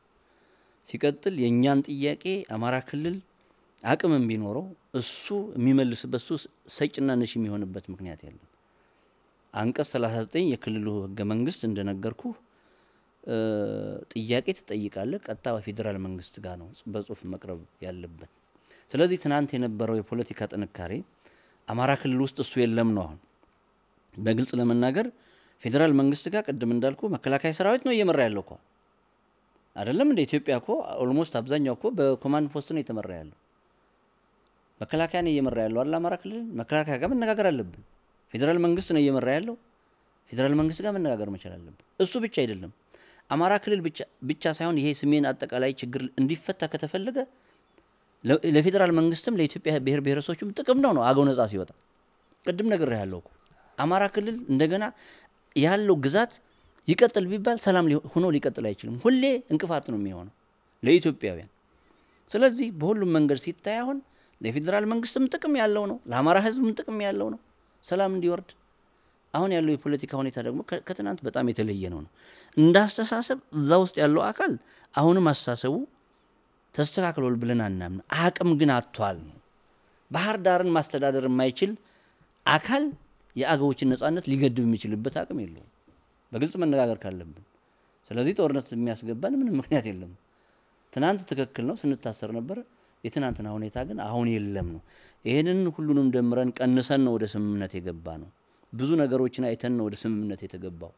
ሲቀጥል የእኛን ጥያቄ አማራ ክልል አቅምም ቢኖረው እሱ የሚመልስበት እሱ ሰጭና ነሽ የሚሆንበት ምክንያት የለም። አንቀጽ 39 የክልሉ ህገ መንግስት እንደነገርኩ ጥያቄ ትጠይቃለህ። ቀጥታ በፌዴራል መንግስት ጋር ነው በጽሁፍ መቅረብ ያለበት። ስለዚህ ትናንት የነበረው የፖለቲካ ጥንካሬ አማራ ክልል ውስጥ እሱ የለም ነው አሁን በግልጽ ለመናገር ፌዴራል መንግስት ጋር ቅድም እንዳልኩ መከላከያ ሰራዊት ነው እየመራ ያለው እኮ አይደለም። እንደ ኢትዮጵያ እኮ ኦልሞስት አብዛኛው እኮ በኮማንድ ፖስት ነው የተመራ ያለው። መከላከያ ነው እየመራ ያለው አለ አማራ ክልል። መከላከያ ጋር መነጋገር አለብን። ፌዴራል መንግስት ነው እየመራ ያለው። ፌዴራል መንግስት ጋር መነጋገር መቻል አለብን። እሱ ብቻ አይደለም። አማራ ክልል ብቻ ሳይሆን ይሄ ሰሜን አጠቃላይ ችግር እንዲፈታ ከተፈለገ ለፌዴራል መንግስትም ለኢትዮጵያ ብሔር ብሔረሰቦችም ጥቅም ነው ነው አገው ነጻ ሲወጣ ቅድም ያለው እኮ አማራ ክልል እንደገና ያለው ግዛት ይቀጥል ቢባል ሰላም ሆኖ ሊቀጥል አይችልም። ሁሌ እንቅፋት ነው የሚሆነው ለኢትዮጵያውያን። ስለዚህ በሁሉም መንገድ ሲታይ አሁን ለፌዴራል መንግስትም ጥቅም ያለው ነው፣ ለአማራ ህዝብም ጥቅም ያለው ነው ሰላም እንዲወርድ። አሁን ያለው የፖለቲካ ሁኔታ ደግሞ ከትናንት በጣም የተለየ ነው ነው እንዳስተሳሰብ እዛ ውስጥ ያለው አካል አሁንም አስተሳሰቡ ተስተካክሎል ብለን አናምን። አቅም ግን አጥቷል ነው። ባህር ዳርን ማስተዳደር የማይችል አካል የአገቦችን ነፃነት ሊገድብ የሚችልበት አቅም የለውም። በግልጽ መነጋገር ካለብን፣ ስለዚህ ጦርነት የሚያስገባን ምንም ምክንያት የለም። ትናንት ትክክል ነው፣ ስንታሰር ነበር። የትናንትና ሁኔታ ግን አሁን የለም ነው። ይህንን ሁሉንም ደምረን ቀንሰን ነው ወደ ስምምነት የገባ ነው። ብዙ ነገሮችን አይተን ነው ወደ ስምምነት የተገባው።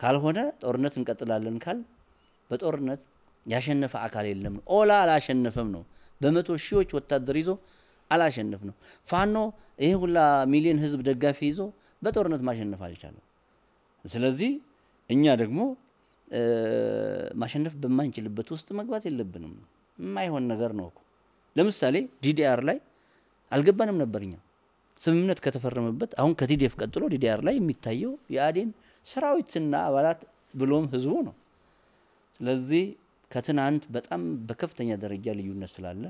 ካልሆነ ጦርነት እንቀጥላለን ካል በጦርነት ያሸነፈ አካል የለም። ኦላ አላሸነፈም ነው። በመቶ ሺዎች ወታደር ይዞ አላሸንፍ ነው። ፋኖ ይሄ ሁላ ሚሊዮን ህዝብ ደጋፊ ይዞ በጦርነት ማሸነፍ አልቻለም። ስለዚህ እኛ ደግሞ ማሸነፍ በማንችልበት ውስጥ መግባት የለብንም። የማይሆን ነገር ነው እኮ። ለምሳሌ ዲዲአር ላይ አልገባንም ነበር እኛ ስምምነት ከተፈረመበት አሁን ከቲዲኤፍ ቀጥሎ ዲዲአር ላይ የሚታየው የአዴን ሰራዊትና አባላት ብሎም ህዝቡ ነው። ስለዚህ ከትናንት በጣም በከፍተኛ ደረጃ ልዩነት ስላለ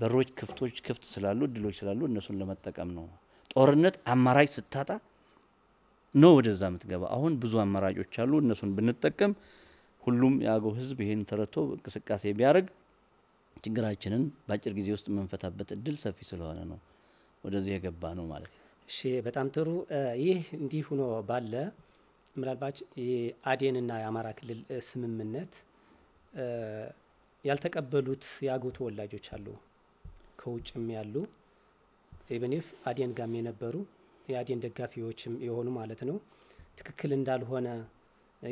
በሮች ክፍቶች ክፍት ስላሉ እድሎች ስላሉ እነሱን ለመጠቀም ነው። ጦርነት አማራጭ ስታጣ ነው ወደዛ የምትገባ። አሁን ብዙ አማራጮች አሉ። እነሱን ብንጠቀም ሁሉም የአገው ህዝብ ይህን ተረድቶ እንቅስቃሴ ቢያደርግ ችግራችንን በአጭር ጊዜ ውስጥ የምንፈታበት እድል ሰፊ ስለሆነ ነው ወደዚህ የገባ ነው ማለት ነው። እሺ፣ በጣም ጥሩ። ይህ እንዲህ ሆኖ ባለ ምናልባት የአዴንና የአማራ ክልል ስምምነት ያልተቀበሉት የአገው ተወላጆች አሉ። ከውጭም ያሉ ኢቨኒፍ አዴን ጋም የነበሩ የአዴን ደጋፊዎችም የሆኑ ማለት ነው ትክክል እንዳልሆነ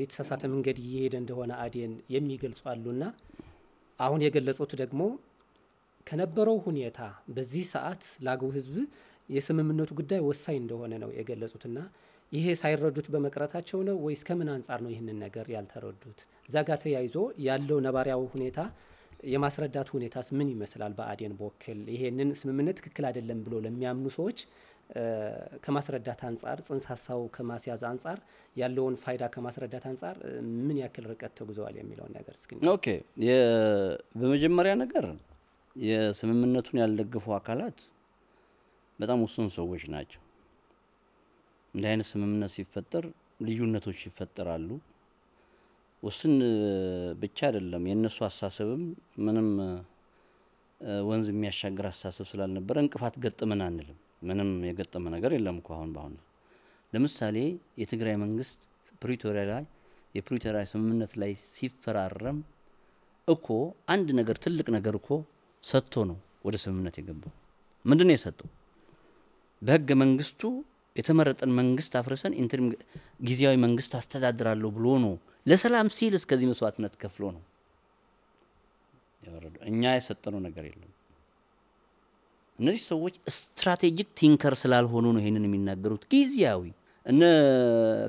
የተሳሳተ መንገድ እየሄደ እንደሆነ አዴን የሚገልጹ አሉና አሁን የገለጹት ደግሞ ከነበረው ሁኔታ በዚህ ሰዓት ላገው ህዝብ የስምምነቱ ጉዳይ ወሳኝ እንደሆነ ነው የገለጹትና ይሄ ሳይረዱት በመቅረታቸው ነው ወይስ ከምን አንጻር ነው ይህንን ነገር ያልተረዱት? እዛ ጋር ተያይዞ ያለው ነባሪያዊ ሁኔታ የማስረዳት ሁኔታስ ምን ይመስላል? በአዴን በወክል ይሄንን ስምምነት ትክክል አይደለም ብሎ ለሚያምኑ ሰዎች ከማስረዳት አንጻር ጽንሰ ሀሳቡ ከማስያዝ አንጻር ያለውን ፋይዳ ከማስረዳት አንጻር ምን ያክል ርቀት ተጉዘዋል የሚለውን ነገር እስኪ። ኦኬ፣ በመጀመሪያ ነገር የስምምነቱን ያልደግፉ አካላት በጣም ውሱን ሰዎች ናቸው። እንዲህ አይነት ስምምነት ሲፈጠር ልዩነቶች ይፈጠራሉ። ውስን ብቻ አይደለም የእነሱ አስተሳሰብም ምንም ወንዝ የሚያሻግር አስተሳሰብ ስላልነበረ እንቅፋት ገጥመን አንልም። ምንም የገጠመ ነገር የለም እኮ አሁን በአሁኑ ለምሳሌ የትግራይ መንግስት ፕሪቶሪያ ላይ የፕሪቶሪያ ስምምነት ላይ ሲፈራረም እኮ አንድ ነገር ትልቅ ነገር እኮ ሰጥቶ ነው ወደ ስምምነት የገባው። ምንድን ነው የሰጠው? በህገ መንግስቱ የተመረጠን መንግስት አፍርሰን ኢንትሪም ጊዜያዊ መንግስት አስተዳድራለሁ ብሎ ነው ለሰላም ሲል እስከዚህ መስዋዕትነት ከፍሎ ነው የወረደው። እኛ የሰጠነው ነገር የለም። እነዚህ ሰዎች ስትራቴጂክ ቲንከር ስላልሆኑ ነው ይሄንን የሚናገሩት። ጊዜያዊ እነ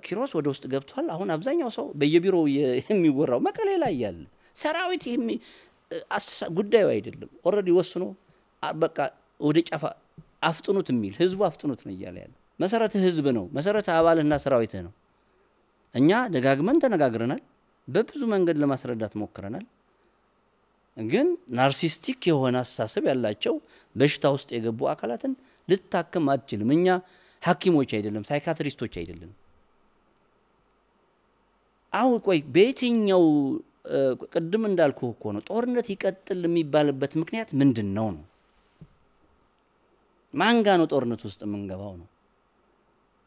ኪሮስ ወደ ውስጥ ገብቷል። አሁን አብዛኛው ሰው በየቢሮው የሚወራው መቀሌ ላይ ያለ ሰራዊት ጉዳዩ አይደለም። ኦልሬዲ ወስኖ በቃ ወደ ጫፋ አፍጥኑት የሚል ህዝቡ አፍጥኑት ነው እያለ ያለ። መሰረትህ ህዝብ ነው። መሰረትህ አባልህና ሰራዊትህ ነው። እኛ ደጋግመን ተነጋግረናል። በብዙ መንገድ ለማስረዳት ሞክረናል። ግን ናርሲስቲክ የሆነ አስተሳሰብ ያላቸው በሽታ ውስጥ የገቡ አካላትን ልታክም አትችልም። እኛ ሐኪሞች አይደለም፣ ሳይካትሪስቶች አይደለም። አሁን ቆይ በየትኛው ቅድም እንዳልኩ እኮ ነው ጦርነት ይቀጥል የሚባልበት ምክንያት ምንድን ነው ነው? ማን ጋ ነው ጦርነት ውስጥ የምንገባው ነው?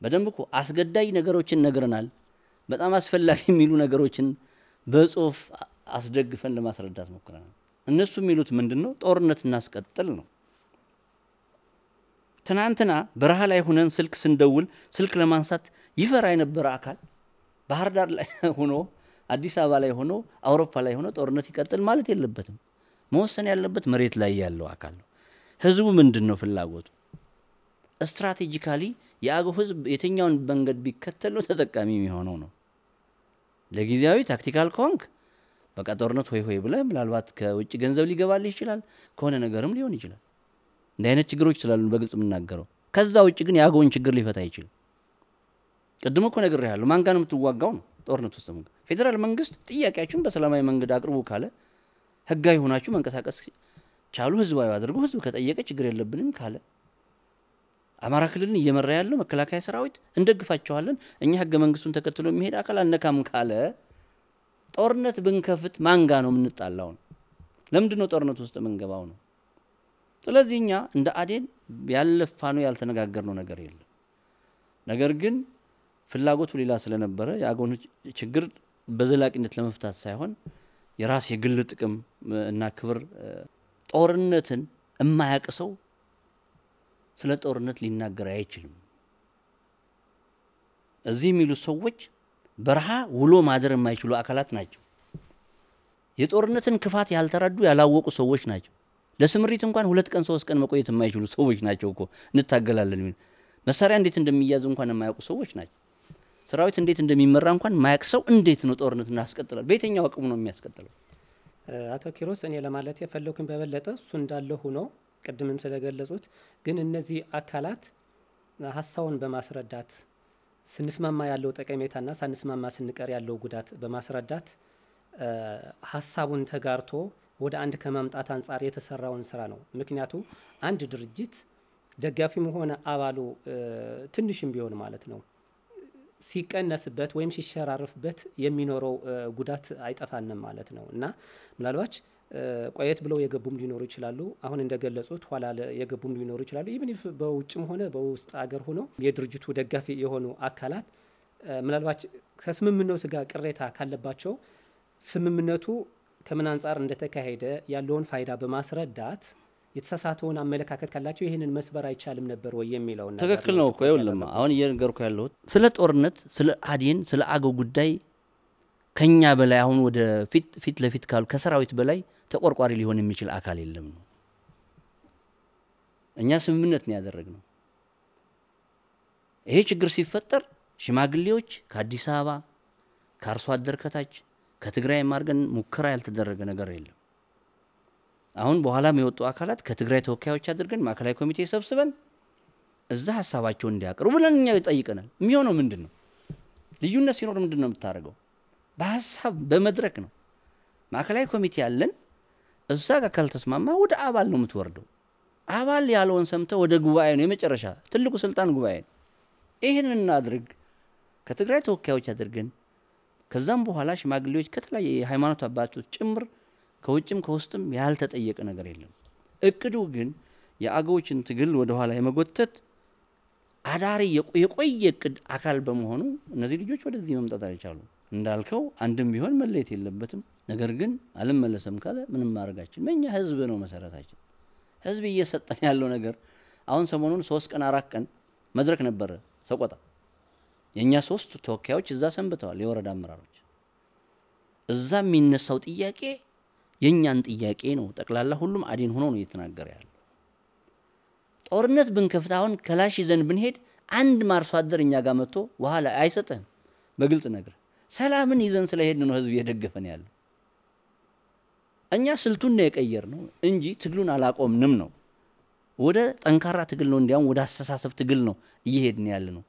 በደንብ እኮ አስገዳይ ነገሮችን ነግረናል። በጣም አስፈላጊ የሚሉ ነገሮችን በጽሁፍ አስደግፈን ለማስረዳት ሞክረናል። እነሱ የሚሉት ምንድን ነው? ጦርነት እናስቀጥል ነው። ትናንትና በረሃ ላይ ሆነን ስልክ ስንደውል ስልክ ለማንሳት ይፈራ የነበረ አካል ባህር ዳር ላይ ሆኖ አዲስ አበባ ላይ ሆኖ አውሮፓ ላይ ሆኖ ጦርነት ይቀጥል ማለት የለበትም። መወሰን ያለበት መሬት ላይ ያለው አካል ነው። ህዝቡ ምንድን ነው ፍላጎቱ? ስትራቴጂካሊ የአገው ህዝብ የትኛውን መንገድ ቢከተል ነው ተጠቃሚ የሚሆነው ነው። ለጊዜያዊ ታክቲካል ከሆንክ በቃ ጦርነት ሆይ ሆይ ብለህ ምናልባት ከውጭ ገንዘብ ሊገባልህ ይችላል፣ ከሆነ ነገርም ሊሆን ይችላል። እንዲህ አይነት ችግሮች ስላሉ በግልጽ የምናገረው። ከዛ ውጭ ግን የአገውን ችግር ሊፈታ አይችልም። ቅድም እኮ ነግሬሃለሁ። ማን ጋር ነው የምትዋጋው? ነው ጦርነት ውስጥ ፌዴራል መንግስት ጥያቄያችሁን በሰላማዊ መንገድ አቅርቡ ካለ ህጋዊ ሆናችሁ መንቀሳቀስ ቻሉ፣ ህዝባዊ አድርጉ፣ ህዝብ ከጠየቀ ችግር የለብንም ካለ አማራ ክልልን እየመራ ያለው መከላከያ ሰራዊት እንደግፋቸዋለን፣ እኛ ህገ መንግስቱን ተከትሎ የሚሄድ አካል አነካም ካለ ጦርነት ብንከፍት ማንጋ ነው የምንጣላው? ነው ለምንድን ነው ጦርነት ውስጥ የምንገባው ነው? ስለዚህ እኛ እንደ አዴን ያለፋ ነው ያልተነጋገርነው ነገር የለም። ነገር ግን ፍላጎቱ ሌላ ስለነበረ የአገኑ ችግር በዘላቂነት ለመፍታት ሳይሆን የራስ የግል ጥቅም እና ክብር ጦርነትን የማያቅ ሰው ስለ ጦርነት ሊናገር አይችልም። እዚህ የሚሉት ሰዎች በረሃ ውሎ ማደር የማይችሉ አካላት ናቸው። የጦርነትን ክፋት ያልተረዱ ያላወቁ ሰዎች ናቸው። ለስምሪት እንኳን ሁለት ቀን ሶስት ቀን መቆየት የማይችሉ ሰዎች ናቸው እኮ እንታገላለን የሚሉ መሳሪያ እንዴት እንደሚያዝ እንኳን የማያውቁ ሰዎች ናቸው። ሰራዊት እንዴት እንደሚመራ እንኳን ማያቅ ሰው እንዴት ነው ጦርነት እናስቀጥላል? በየትኛው አቅሙ ነው የሚያስቀጥለው? አቶ ኪሮስ፣ እኔ ለማለት የፈለኩኝ በበለጠ እሱ እንዳለ ሁኖ ቅድምም ስለገለጹት ግን እነዚህ አካላት ሀሳቡን በማስረዳት ስንስማማ ያለው ጠቀሜታና ሳንስማማ ስንቀር ያለው ጉዳት በማስረዳት ሀሳቡን ተጋርቶ ወደ አንድ ከማምጣት አንጻር የተሰራውን ስራ ነው። ምክንያቱ አንድ ድርጅት ደጋፊም ሆነ አባሉ ትንሽም ቢሆን ማለት ነው ሲቀነስበት ወይም ሲሸራርፍበት የሚኖረው ጉዳት አይጠፋንም ማለት ነው እና ምናልባች ቆየት ብለው የገቡም ሊኖሩ ይችላሉ። አሁን እንደገለጹት ኋላ የገቡም ሊኖሩ ይችላሉ። ኢቭን ኢፍ በውጭም ሆነ በውስጥ አገር ሆኖ የድርጅቱ ደጋፊ የሆኑ አካላት ምናልባት ከስምምነቱ ጋር ቅሬታ ካለባቸው ስምምነቱ ከምን አንጻር እንደተካሄደ ያለውን ፋይዳ በማስረዳት የተሳሳተውን አመለካከት ካላቸው ይህንን መስበር አይቻልም ነበር ወይ የሚለው ትክክል ነው እኮ ይኸውልህ፣ አሁን እየነገርኩ ያለሁት ስለ ጦርነት፣ ስለ አዴን፣ ስለ አገው ጉዳይ ከኛ በላይ አሁን ወደ ፊት ለፊት ካሉ ከሰራዊት በላይ ተቆርቋሪ ሊሆን የሚችል አካል የለም ነው። እኛ ስምምነት ነው ያደረግነው። ይሄ ችግር ሲፈጠር ሽማግሌዎች ከአዲስ አበባ ከአርሶ አደር ከታች ከትግራይም አድርገን ሙከራ ያልተደረገ ነገር የለም። አሁን በኋላም የወጡ አካላት ከትግራይ ተወካዮች አድርገን ማዕከላዊ ኮሚቴ ሰብስበን እዛ ሀሳባቸውን እንዲያቀርቡ ብለን እኛ ይጠይቀናል። የሚሆነው ምንድን ነው? ልዩነት ሲኖር ምንድን ነው የምታደርገው? በሀሳብ በመድረክ ነው። ማዕከላዊ ኮሚቴ አለን። እዛ ጋር ካልተስማማ ወደ አባል ነው የምትወርደው። አባል ያለውን ሰምተ ወደ ጉባኤ ነው የመጨረሻ ትልቁ ስልጣን ጉባኤ ነው። ይህን እናድርግ፣ ከትግራይ ተወካዮች አድርገን ከዛም በኋላ ሽማግሌዎች ከተለያየ የሃይማኖት አባቶች ጭምር ከውጭም ከውስጥም ያልተጠየቀ ነገር የለም። እቅዱ ግን የአገዎችን ትግል ወደኋላ የመጎተት አዳሪ የቆየ እቅድ አካል በመሆኑ እነዚህ ልጆች ወደዚህ መምጣት አልቻሉም። እንዳልከው አንድም ቢሆን መለየት የለበትም። ነገር ግን አልመለሰም ካለ ምንም ማድረጋችን መኛ ህዝብ ነው መሰረታችን። ህዝብ እየሰጠን ያለው ነገር አሁን ሰሞኑን ሶስት ቀን አራት ቀን መድረክ ነበረ ሰቆጣ። የእኛ ሶስት ተወካዮች እዛ ሰንብተዋል፣ የወረዳ አመራሮች። እዛ የሚነሳው ጥያቄ የእኛን ጥያቄ ነው። ጠቅላላ ሁሉም አዴን ሆኖ ነው እየተናገረ ያለ ጦርነት ብንከፍት አሁን ከላሽ ይዘን ብንሄድ አንድ ማርሶ አደር እኛ ጋር መጥቶ ውሃ አይሰጥህም፣ በግልጽ ነግረህ ሰላምን ይዘን ስለሄድ ነው ህዝብ እየደገፈን ያለ እኛ ስልቱን ነው የቀየር ነው እንጂ ትግሉን አላቆምንም ነው። ወደ ጠንካራ ትግል ነው፣ እንዲያውም ወደ አስተሳሰብ ትግል ነው እየሄድን ያለ ነው።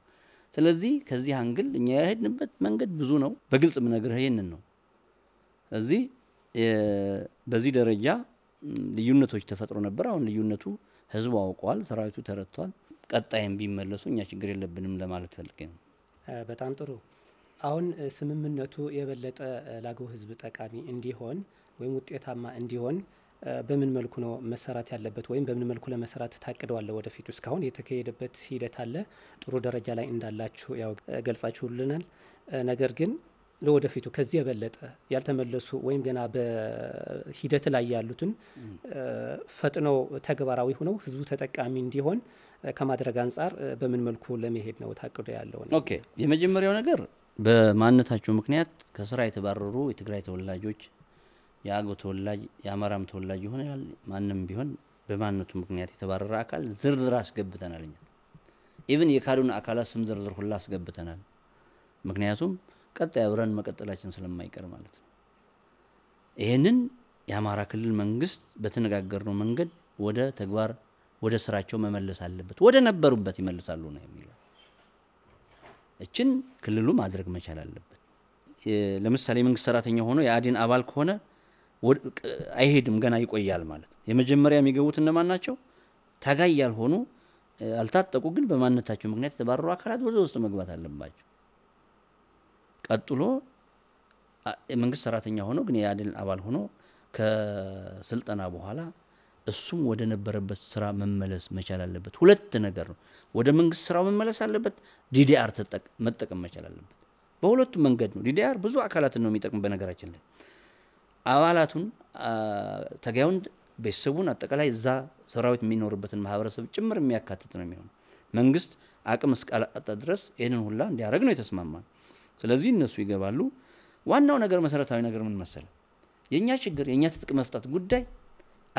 ስለዚህ ከዚህ አንግል እኛ የሄድንበት መንገድ ብዙ ነው። በግልጽ ምነግርህ ይህንን ነው። ስለዚህ በዚህ ደረጃ ልዩነቶች ተፈጥሮ ነበር። አሁን ልዩነቱ ህዝቡ አውቀዋል፣ ሰራዊቱ ተረድቷል። ቀጣይም ቢመለሱ እኛ ችግር የለብንም ለማለት ፈልጌ ነው። በጣም ጥሩ። አሁን ስምምነቱ የበለጠ ላገው ህዝብ ጠቃሚ እንዲሆን ወይም ውጤታማ እንዲሆን በምን መልኩ ነው መሰራት ያለበት ወይም በምን መልኩ ለመሰራት ታቅደዋለ? ወደፊት እስካሁን የተካሄደበት ሂደት አለ፣ ጥሩ ደረጃ ላይ እንዳላችሁ ያው ገልጻችሁልናል። ነገር ግን ለወደፊቱ ከዚህ የበለጠ ያልተመለሱ ወይም ገና በሂደት ላይ ያሉትን ፈጥነው ተግባራዊ ሆነው ህዝቡ ተጠቃሚ እንዲሆን ከማድረግ አንጻር በምን መልኩ ለመሄድ ነው ታቅዶ ያለው? ኦኬ የመጀመሪያው ነገር በማንነታቸው ምክንያት ከስራ የተባረሩ የትግራይ ተወላጆች፣ የአገ ተወላጅ፣ የአማራም ተወላጅ ይሆናል ማንም ቢሆን በማንነቱ ምክንያት የተባረረ አካል ዝርዝር አስገብተናል። እኛ ኢቭን የካዱን አካላት ስም ዝርዝር ሁላ አስገብተናል። ምክንያቱም ቀጣይ አብረን መቀጠላችን ስለማይቀር ማለት ነው። ይህንን የአማራ ክልል መንግስት በተነጋገርነው መንገድ ወደ ተግባር ወደ ስራቸው መመለስ አለበት። ወደ ነበሩበት ይመልሳሉ ነው የሚለው እችን ክልሉ ማድረግ መቻል አለበት። ለምሳሌ የመንግስት ሰራተኛ ሆኖ የአዲን አባል ከሆነ አይሄድም፣ ገና ይቆያል ማለት ነው። የመጀመሪያ የሚገቡት እነማን ናቸው? ታጋይ ያልሆኑ አልታጠቁ፣ ግን በማንነታቸው ምክንያት የተባረሩ አካላት ወደ ውስጥ መግባት አለባቸው። ቀጥሎ የመንግስት ሰራተኛ ሆኖ ግን የአዲን አባል ሆኖ ከስልጠና በኋላ እሱም ወደ ነበረበት ስራ መመለስ መቻል አለበት። ሁለት ነገር ነው። ወደ መንግስት ስራው መመለስ አለበት። ዲዲአር መጠቀም መቻል አለበት። በሁለቱም መንገድ ነው። ዲዲአር ብዙ አካላትን ነው የሚጠቅም። በነገራችን ላይ አባላቱን፣ ተጋዩን፣ ቤተሰቡን አጠቃላይ እዛ ሰራዊት የሚኖርበትን ማህበረሰብ ጭምር የሚያካትት ነው የሚሆነው። መንግስት አቅም እስካላጣ ድረስ ይህንን ሁላ እንዲያደረግ ነው የተስማማ። ስለዚህ እነሱ ይገባሉ። ዋናው ነገር መሰረታዊ ነገር ምን መሰለ፣ የእኛ ችግር የእኛ ትጥቅ መፍታት ጉዳይ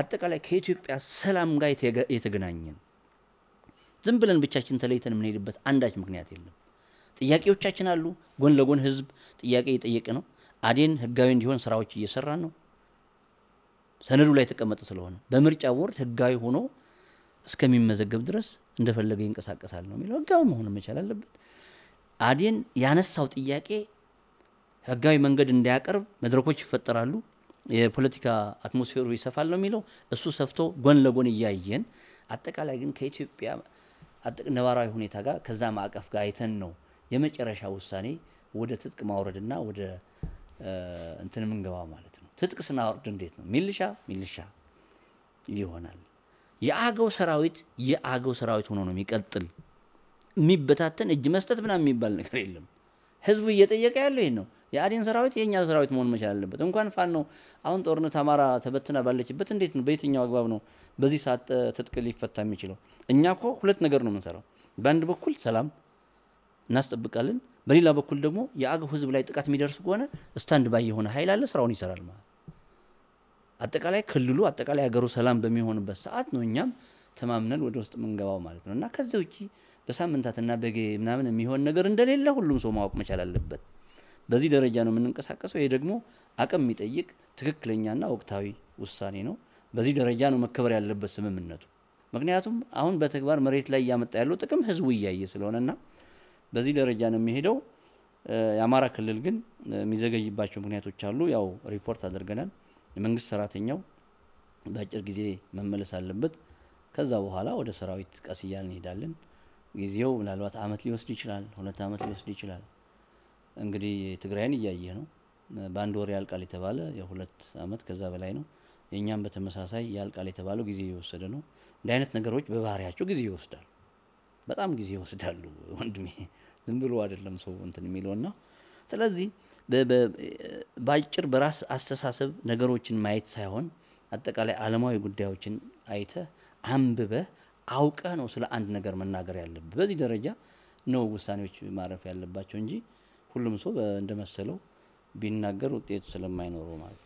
አጠቃላይ ከኢትዮጵያ ሰላም ጋር የተገናኘን ዝም ብለን ብቻችን ተለይተን የምንሄድበት አንዳች ምክንያት የለም። ጥያቄዎቻችን አሉ። ጎን ለጎን ህዝብ ጥያቄ እየጠየቀ ነው። አዴን ህጋዊ እንዲሆን ስራዎች እየሰራን ነው። ሰነዱ ላይ የተቀመጠ ስለሆነ በምርጫ ቦርድ ህጋዊ ሆኖ እስከሚመዘገብ ድረስ እንደፈለገ ይንቀሳቀሳል ነው የሚለው። ህጋዊ መሆን መቻል አለበት። አዴን ያነሳው ጥያቄ ህጋዊ መንገድ እንዳያቀርብ መድረኮች ይፈጠራሉ። የፖለቲካ አትሞስፌሩ ይሰፋል ነው የሚለው እሱ ሰፍቶ ጎን ለጎን እያየን አጠቃላይ ግን ከኢትዮጵያ ነባራዊ ሁኔታ ጋር ከዛ ማዕቀፍ ጋር አይተን ነው የመጨረሻ ውሳኔ ወደ ትጥቅ ማውረድና ወደ እንትን ምንገባ ማለት ነው። ትጥቅ ስናወርድ እንዴት ነው? ሚልሻ ሚልሻ ይሆናል። የአገው ሰራዊት የአገው ሰራዊት ሆኖ ነው የሚቀጥል። የሚበታተን እጅ መስጠት ምናምን የሚባል ነገር የለም። ህዝቡ እየጠየቀ ያለው ይህን ነው። የአዴን ሰራዊት የእኛ ሰራዊት መሆን መቻል አለበት። እንኳን ፋኖ አሁን ጦርነት አማራ ተበትና ባለችበት እንዴት ነው በየትኛው አግባብ ነው በዚህ ሰዓት ትጥቅ ሊፈታ የሚችለው? እኛ ኮ ሁለት ነገር ነው የምንሰራው። በአንድ በኩል ሰላም እናስጠብቃለን፣ በሌላ በኩል ደግሞ የአገው ህዝብ ላይ ጥቃት የሚደርስ ከሆነ ስታንድ ባይ የሆነ ኃይል አለ፣ ስራውን ይሰራል ማለት አጠቃላይ ክልሉ አጠቃላይ ሀገሩ ሰላም በሚሆንበት ሰዓት ነው እኛም ተማምነን ወደ ውስጥ የምንገባው ማለት ነው እና ከዚህ ውጭ በሳምንታትና በጌ ምናምን የሚሆን ነገር እንደሌለ ሁሉም ሰው ማወቅ መቻል አለበት። በዚህ ደረጃ ነው የምንንቀሳቀሰው። ይሄ ደግሞ አቅም የሚጠይቅ ትክክለኛና ወቅታዊ ውሳኔ ነው። በዚህ ደረጃ ነው መከበር ያለበት ስምምነቱ። ምክንያቱም አሁን በተግባር መሬት ላይ እያመጣ ያለው ጥቅም ህዝቡ እያየ ስለሆነና በዚህ ደረጃ ነው የሚሄደው። የአማራ ክልል ግን የሚዘገይባቸው ምክንያቶች አሉ። ያው ሪፖርት አድርገናል። የመንግስት ሰራተኛው በአጭር ጊዜ መመለስ አለበት። ከዛ በኋላ ወደ ሰራዊት ቀስ እያልን እንሄዳለን። ጊዜው ምናልባት አመት ሊወስድ ይችላል፣ ሁለት አመት ሊወስድ ይችላል። እንግዲህ ትግራይን እያየ ነው። በአንድ ወር ያልቃል የተባለ የሁለት ዓመት ከዛ በላይ ነው። የእኛም በተመሳሳይ ያልቃል የተባለው ጊዜ እየወሰደ ነው። እንዲህ አይነት ነገሮች በባህሪያቸው ጊዜ ይወስዳል፣ በጣም ጊዜ ይወስዳሉ ወንድሜ። ዝም ብሎ አይደለም ሰው እንትን የሚለውና ስለዚህ በአጭር በራስ አስተሳሰብ ነገሮችን ማየት ሳይሆን አጠቃላይ አለማዊ ጉዳዮችን አይተ አንብበ አውቀ ነው ስለ አንድ ነገር መናገር ያለብህ። በዚህ ደረጃ ነው ውሳኔዎች ማረፍ ያለባቸው እንጂ ሁሉም ሰው እንደመሰለው ቢናገር ውጤት ስለማይኖረው ማለት ነው።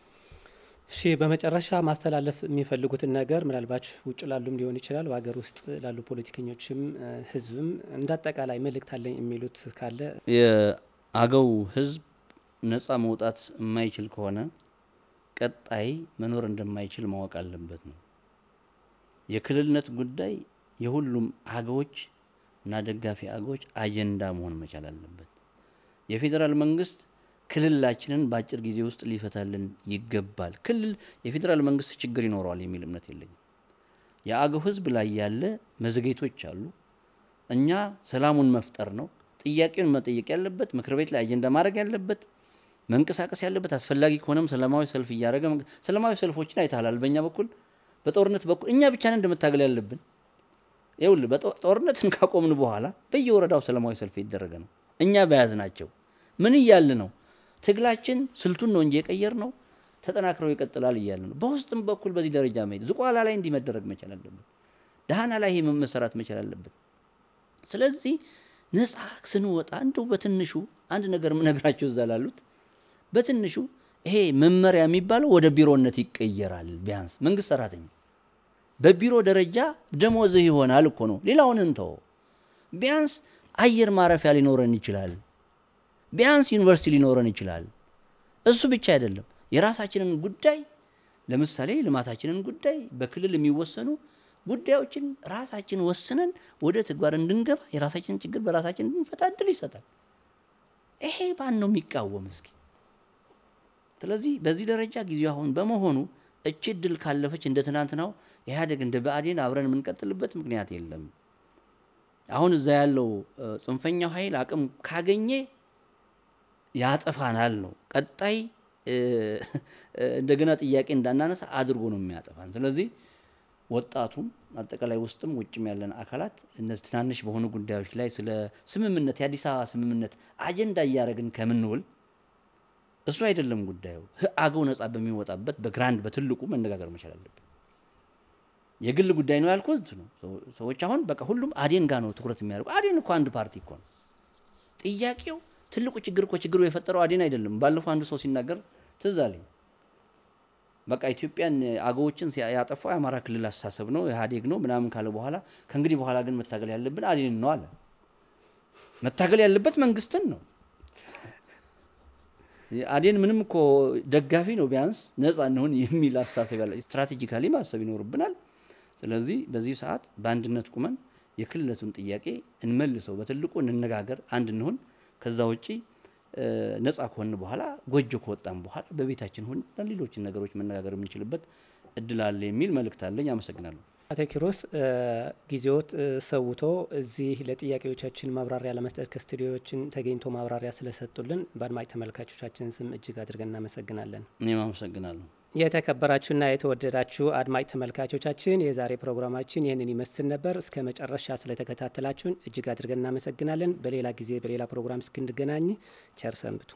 እሺ በመጨረሻ ማስተላለፍ የሚፈልጉትን ነገር ምናልባች ውጭ ላሉም ሊሆን ይችላል፣ በሀገር ውስጥ ላሉ ፖለቲከኞችም ህዝብም እንደ አጠቃላይ መልእክት አለኝ የሚሉት ካለ። የአገው ህዝብ ነጻ መውጣት የማይችል ከሆነ ቀጣይ መኖር እንደማይችል ማወቅ አለበት ነው። የክልልነት ጉዳይ የሁሉም አገዎች እና ደጋፊ አገዎች አጀንዳ መሆን መቻል አለበት። የፌዴራል መንግስት ክልላችንን በአጭር ጊዜ ውስጥ ሊፈታልን ይገባል። ክልል የፌዴራል መንግስት ችግር ይኖረዋል የሚል እምነት የለኝም። የአገው ህዝብ ላይ ያለ መዘጌቶች አሉ። እኛ ሰላሙን መፍጠር ነው ጥያቄውን መጠየቅ ያለበት፣ ምክር ቤት ላይ አጀንዳ ማድረግ ያለበት፣ መንቀሳቀስ ያለበት። አስፈላጊ ከሆነም ሰላማዊ ሰልፍ እያደረገ ሰላማዊ ሰልፎችን አይተሃላል። በእኛ በኩል በጦርነት በኩል እኛ ብቻ ነን እንደምታገል ያለብን። ይኸውልህ ጦርነትን ካቆምን በኋላ በየወረዳው ሰላማዊ ሰልፍ እየተደረገ ነው። እኛ በያዝ ናቸው። ምን እያል ነው? ትግላችን ስልቱን ነው እንጂ የቀየር ነው ተጠናክረው ይቀጥላል እያል ነው። በውስጥም በኩል በዚህ ደረጃ መሄድ ዝቋላ ላይ እንዲህ መደረግ መቻል አለበት። ዳህና ላይ ይህ መሰራት መቻል አለበት። ስለዚህ ነፃ ስንወጣ እንደው በትንሹ አንድ ነገር ምነግራቸው እዛ ላሉት በትንሹ ይሄ መመሪያ የሚባለው ወደ ቢሮነት ይቀየራል። ቢያንስ መንግስት ሰራተኛ በቢሮ ደረጃ ደሞዝህ ይሆናል እኮ ነው። ሌላውን እንተው ቢያንስ አየር ማረፊያ ሊኖረን ይችላል። ቢያንስ ዩኒቨርሲቲ ሊኖረን ይችላል። እሱ ብቻ አይደለም። የራሳችንን ጉዳይ ለምሳሌ ልማታችንን ጉዳይ በክልል የሚወሰኑ ጉዳዮችን ራሳችን ወስነን ወደ ተግባር እንድንገባ የራሳችንን ችግር በራሳችን እንድንፈታ እድል ይሰጣል። ይሄ ማን ነው የሚቃወም? እስኪ ስለዚህ በዚህ ደረጃ ጊዜው አሁን በመሆኑ እች እድል ካለፈች እንደ ትናንትናው ኢህአዴግ እንደ ብአዴን አብረን የምንቀጥልበት ምክንያት የለም። አሁን እዛ ያለው ጽንፈኛው ኃይል አቅም ካገኘ ያጠፋናል ነው። ቀጣይ እንደገና ጥያቄ እንዳናነሳ አድርጎ ነው የሚያጠፋን። ስለዚህ ወጣቱም አጠቃላይ ውስጥም ውጭም ያለን አካላት እነዚህ ትናንሽ በሆኑ ጉዳዮች ላይ ስለ ስምምነት የአዲስ አበባ ስምምነት አጀንዳ እያደረግን ከምንውል እሱ አይደለም ጉዳዩ። አገው ነጻ በሚወጣበት በግራንድ በትልቁ መነጋገር መቻል አለብን። የግል ጉዳይ ነው ያልኩት ነው። ሰዎች አሁን በቃ ሁሉም አዴን ጋ ነው ትኩረት የሚያደርጉ። አዴን እኮ አንድ ፓርቲ እኮ ነው። ጥያቄው ትልቁ ችግር እኮ ችግሩ የፈጠረው አዴን አይደለም። ባለፈው አንድ ሰው ሲናገር ትዝ አለኝ። በቃ ኢትዮጵያን አገዎችን ያጠፋው የአማራ ክልል አስተሳሰብ ነው ኢህአዴግ ነው ምናምን ካለ በኋላ ከእንግዲህ በኋላ ግን መታገል ያለብን አዴን ነው አለ። መታገል ያለበት መንግስትን ነው። አዴን ምንም እኮ ደጋፊ ነው። ቢያንስ ነፃ እንሆን የሚል አስተሳሰብ ያለ ስትራቴጂካሊ ማሰብ ይኖርብናል። ስለዚህ በዚህ ሰዓት በአንድነት ቁመን የክልለቱን ጥያቄ እንመልሰው፣ በትልቁ እንነጋገር፣ አንድ እንሁን። ከዛ ውጪ ነጻ ከሆን በኋላ ጎጆ ከወጣን በኋላ በቤታችን ሁን ሌሎችን ነገሮች መነጋገር የምንችልበት እድል አለ የሚል መልእክት አለኝ። አመሰግናለሁ። አቶ ኪሮስ ጊዜዎት ሰውቶ እዚህ ለጥያቄዎቻችን ማብራሪያ ለመስጠት ከስቱዲዮዎችን ተገኝቶ ማብራሪያ ስለሰጡልን በአድማጭ ተመልካቾቻችን ስም እጅግ አድርገን እናመሰግናለን። እኔም አመሰግናለሁ። የተከበራችሁና የተወደዳችሁ አድማጭ ተመልካቾቻችን የዛሬ ፕሮግራማችን ይህንን ይመስል ነበር። እስከ መጨረሻ ስለተከታተላችሁን እጅግ አድርገን እናመሰግናለን። በሌላ ጊዜ በሌላ ፕሮግራም እስክንገናኝ ቸር ሰንብቱ።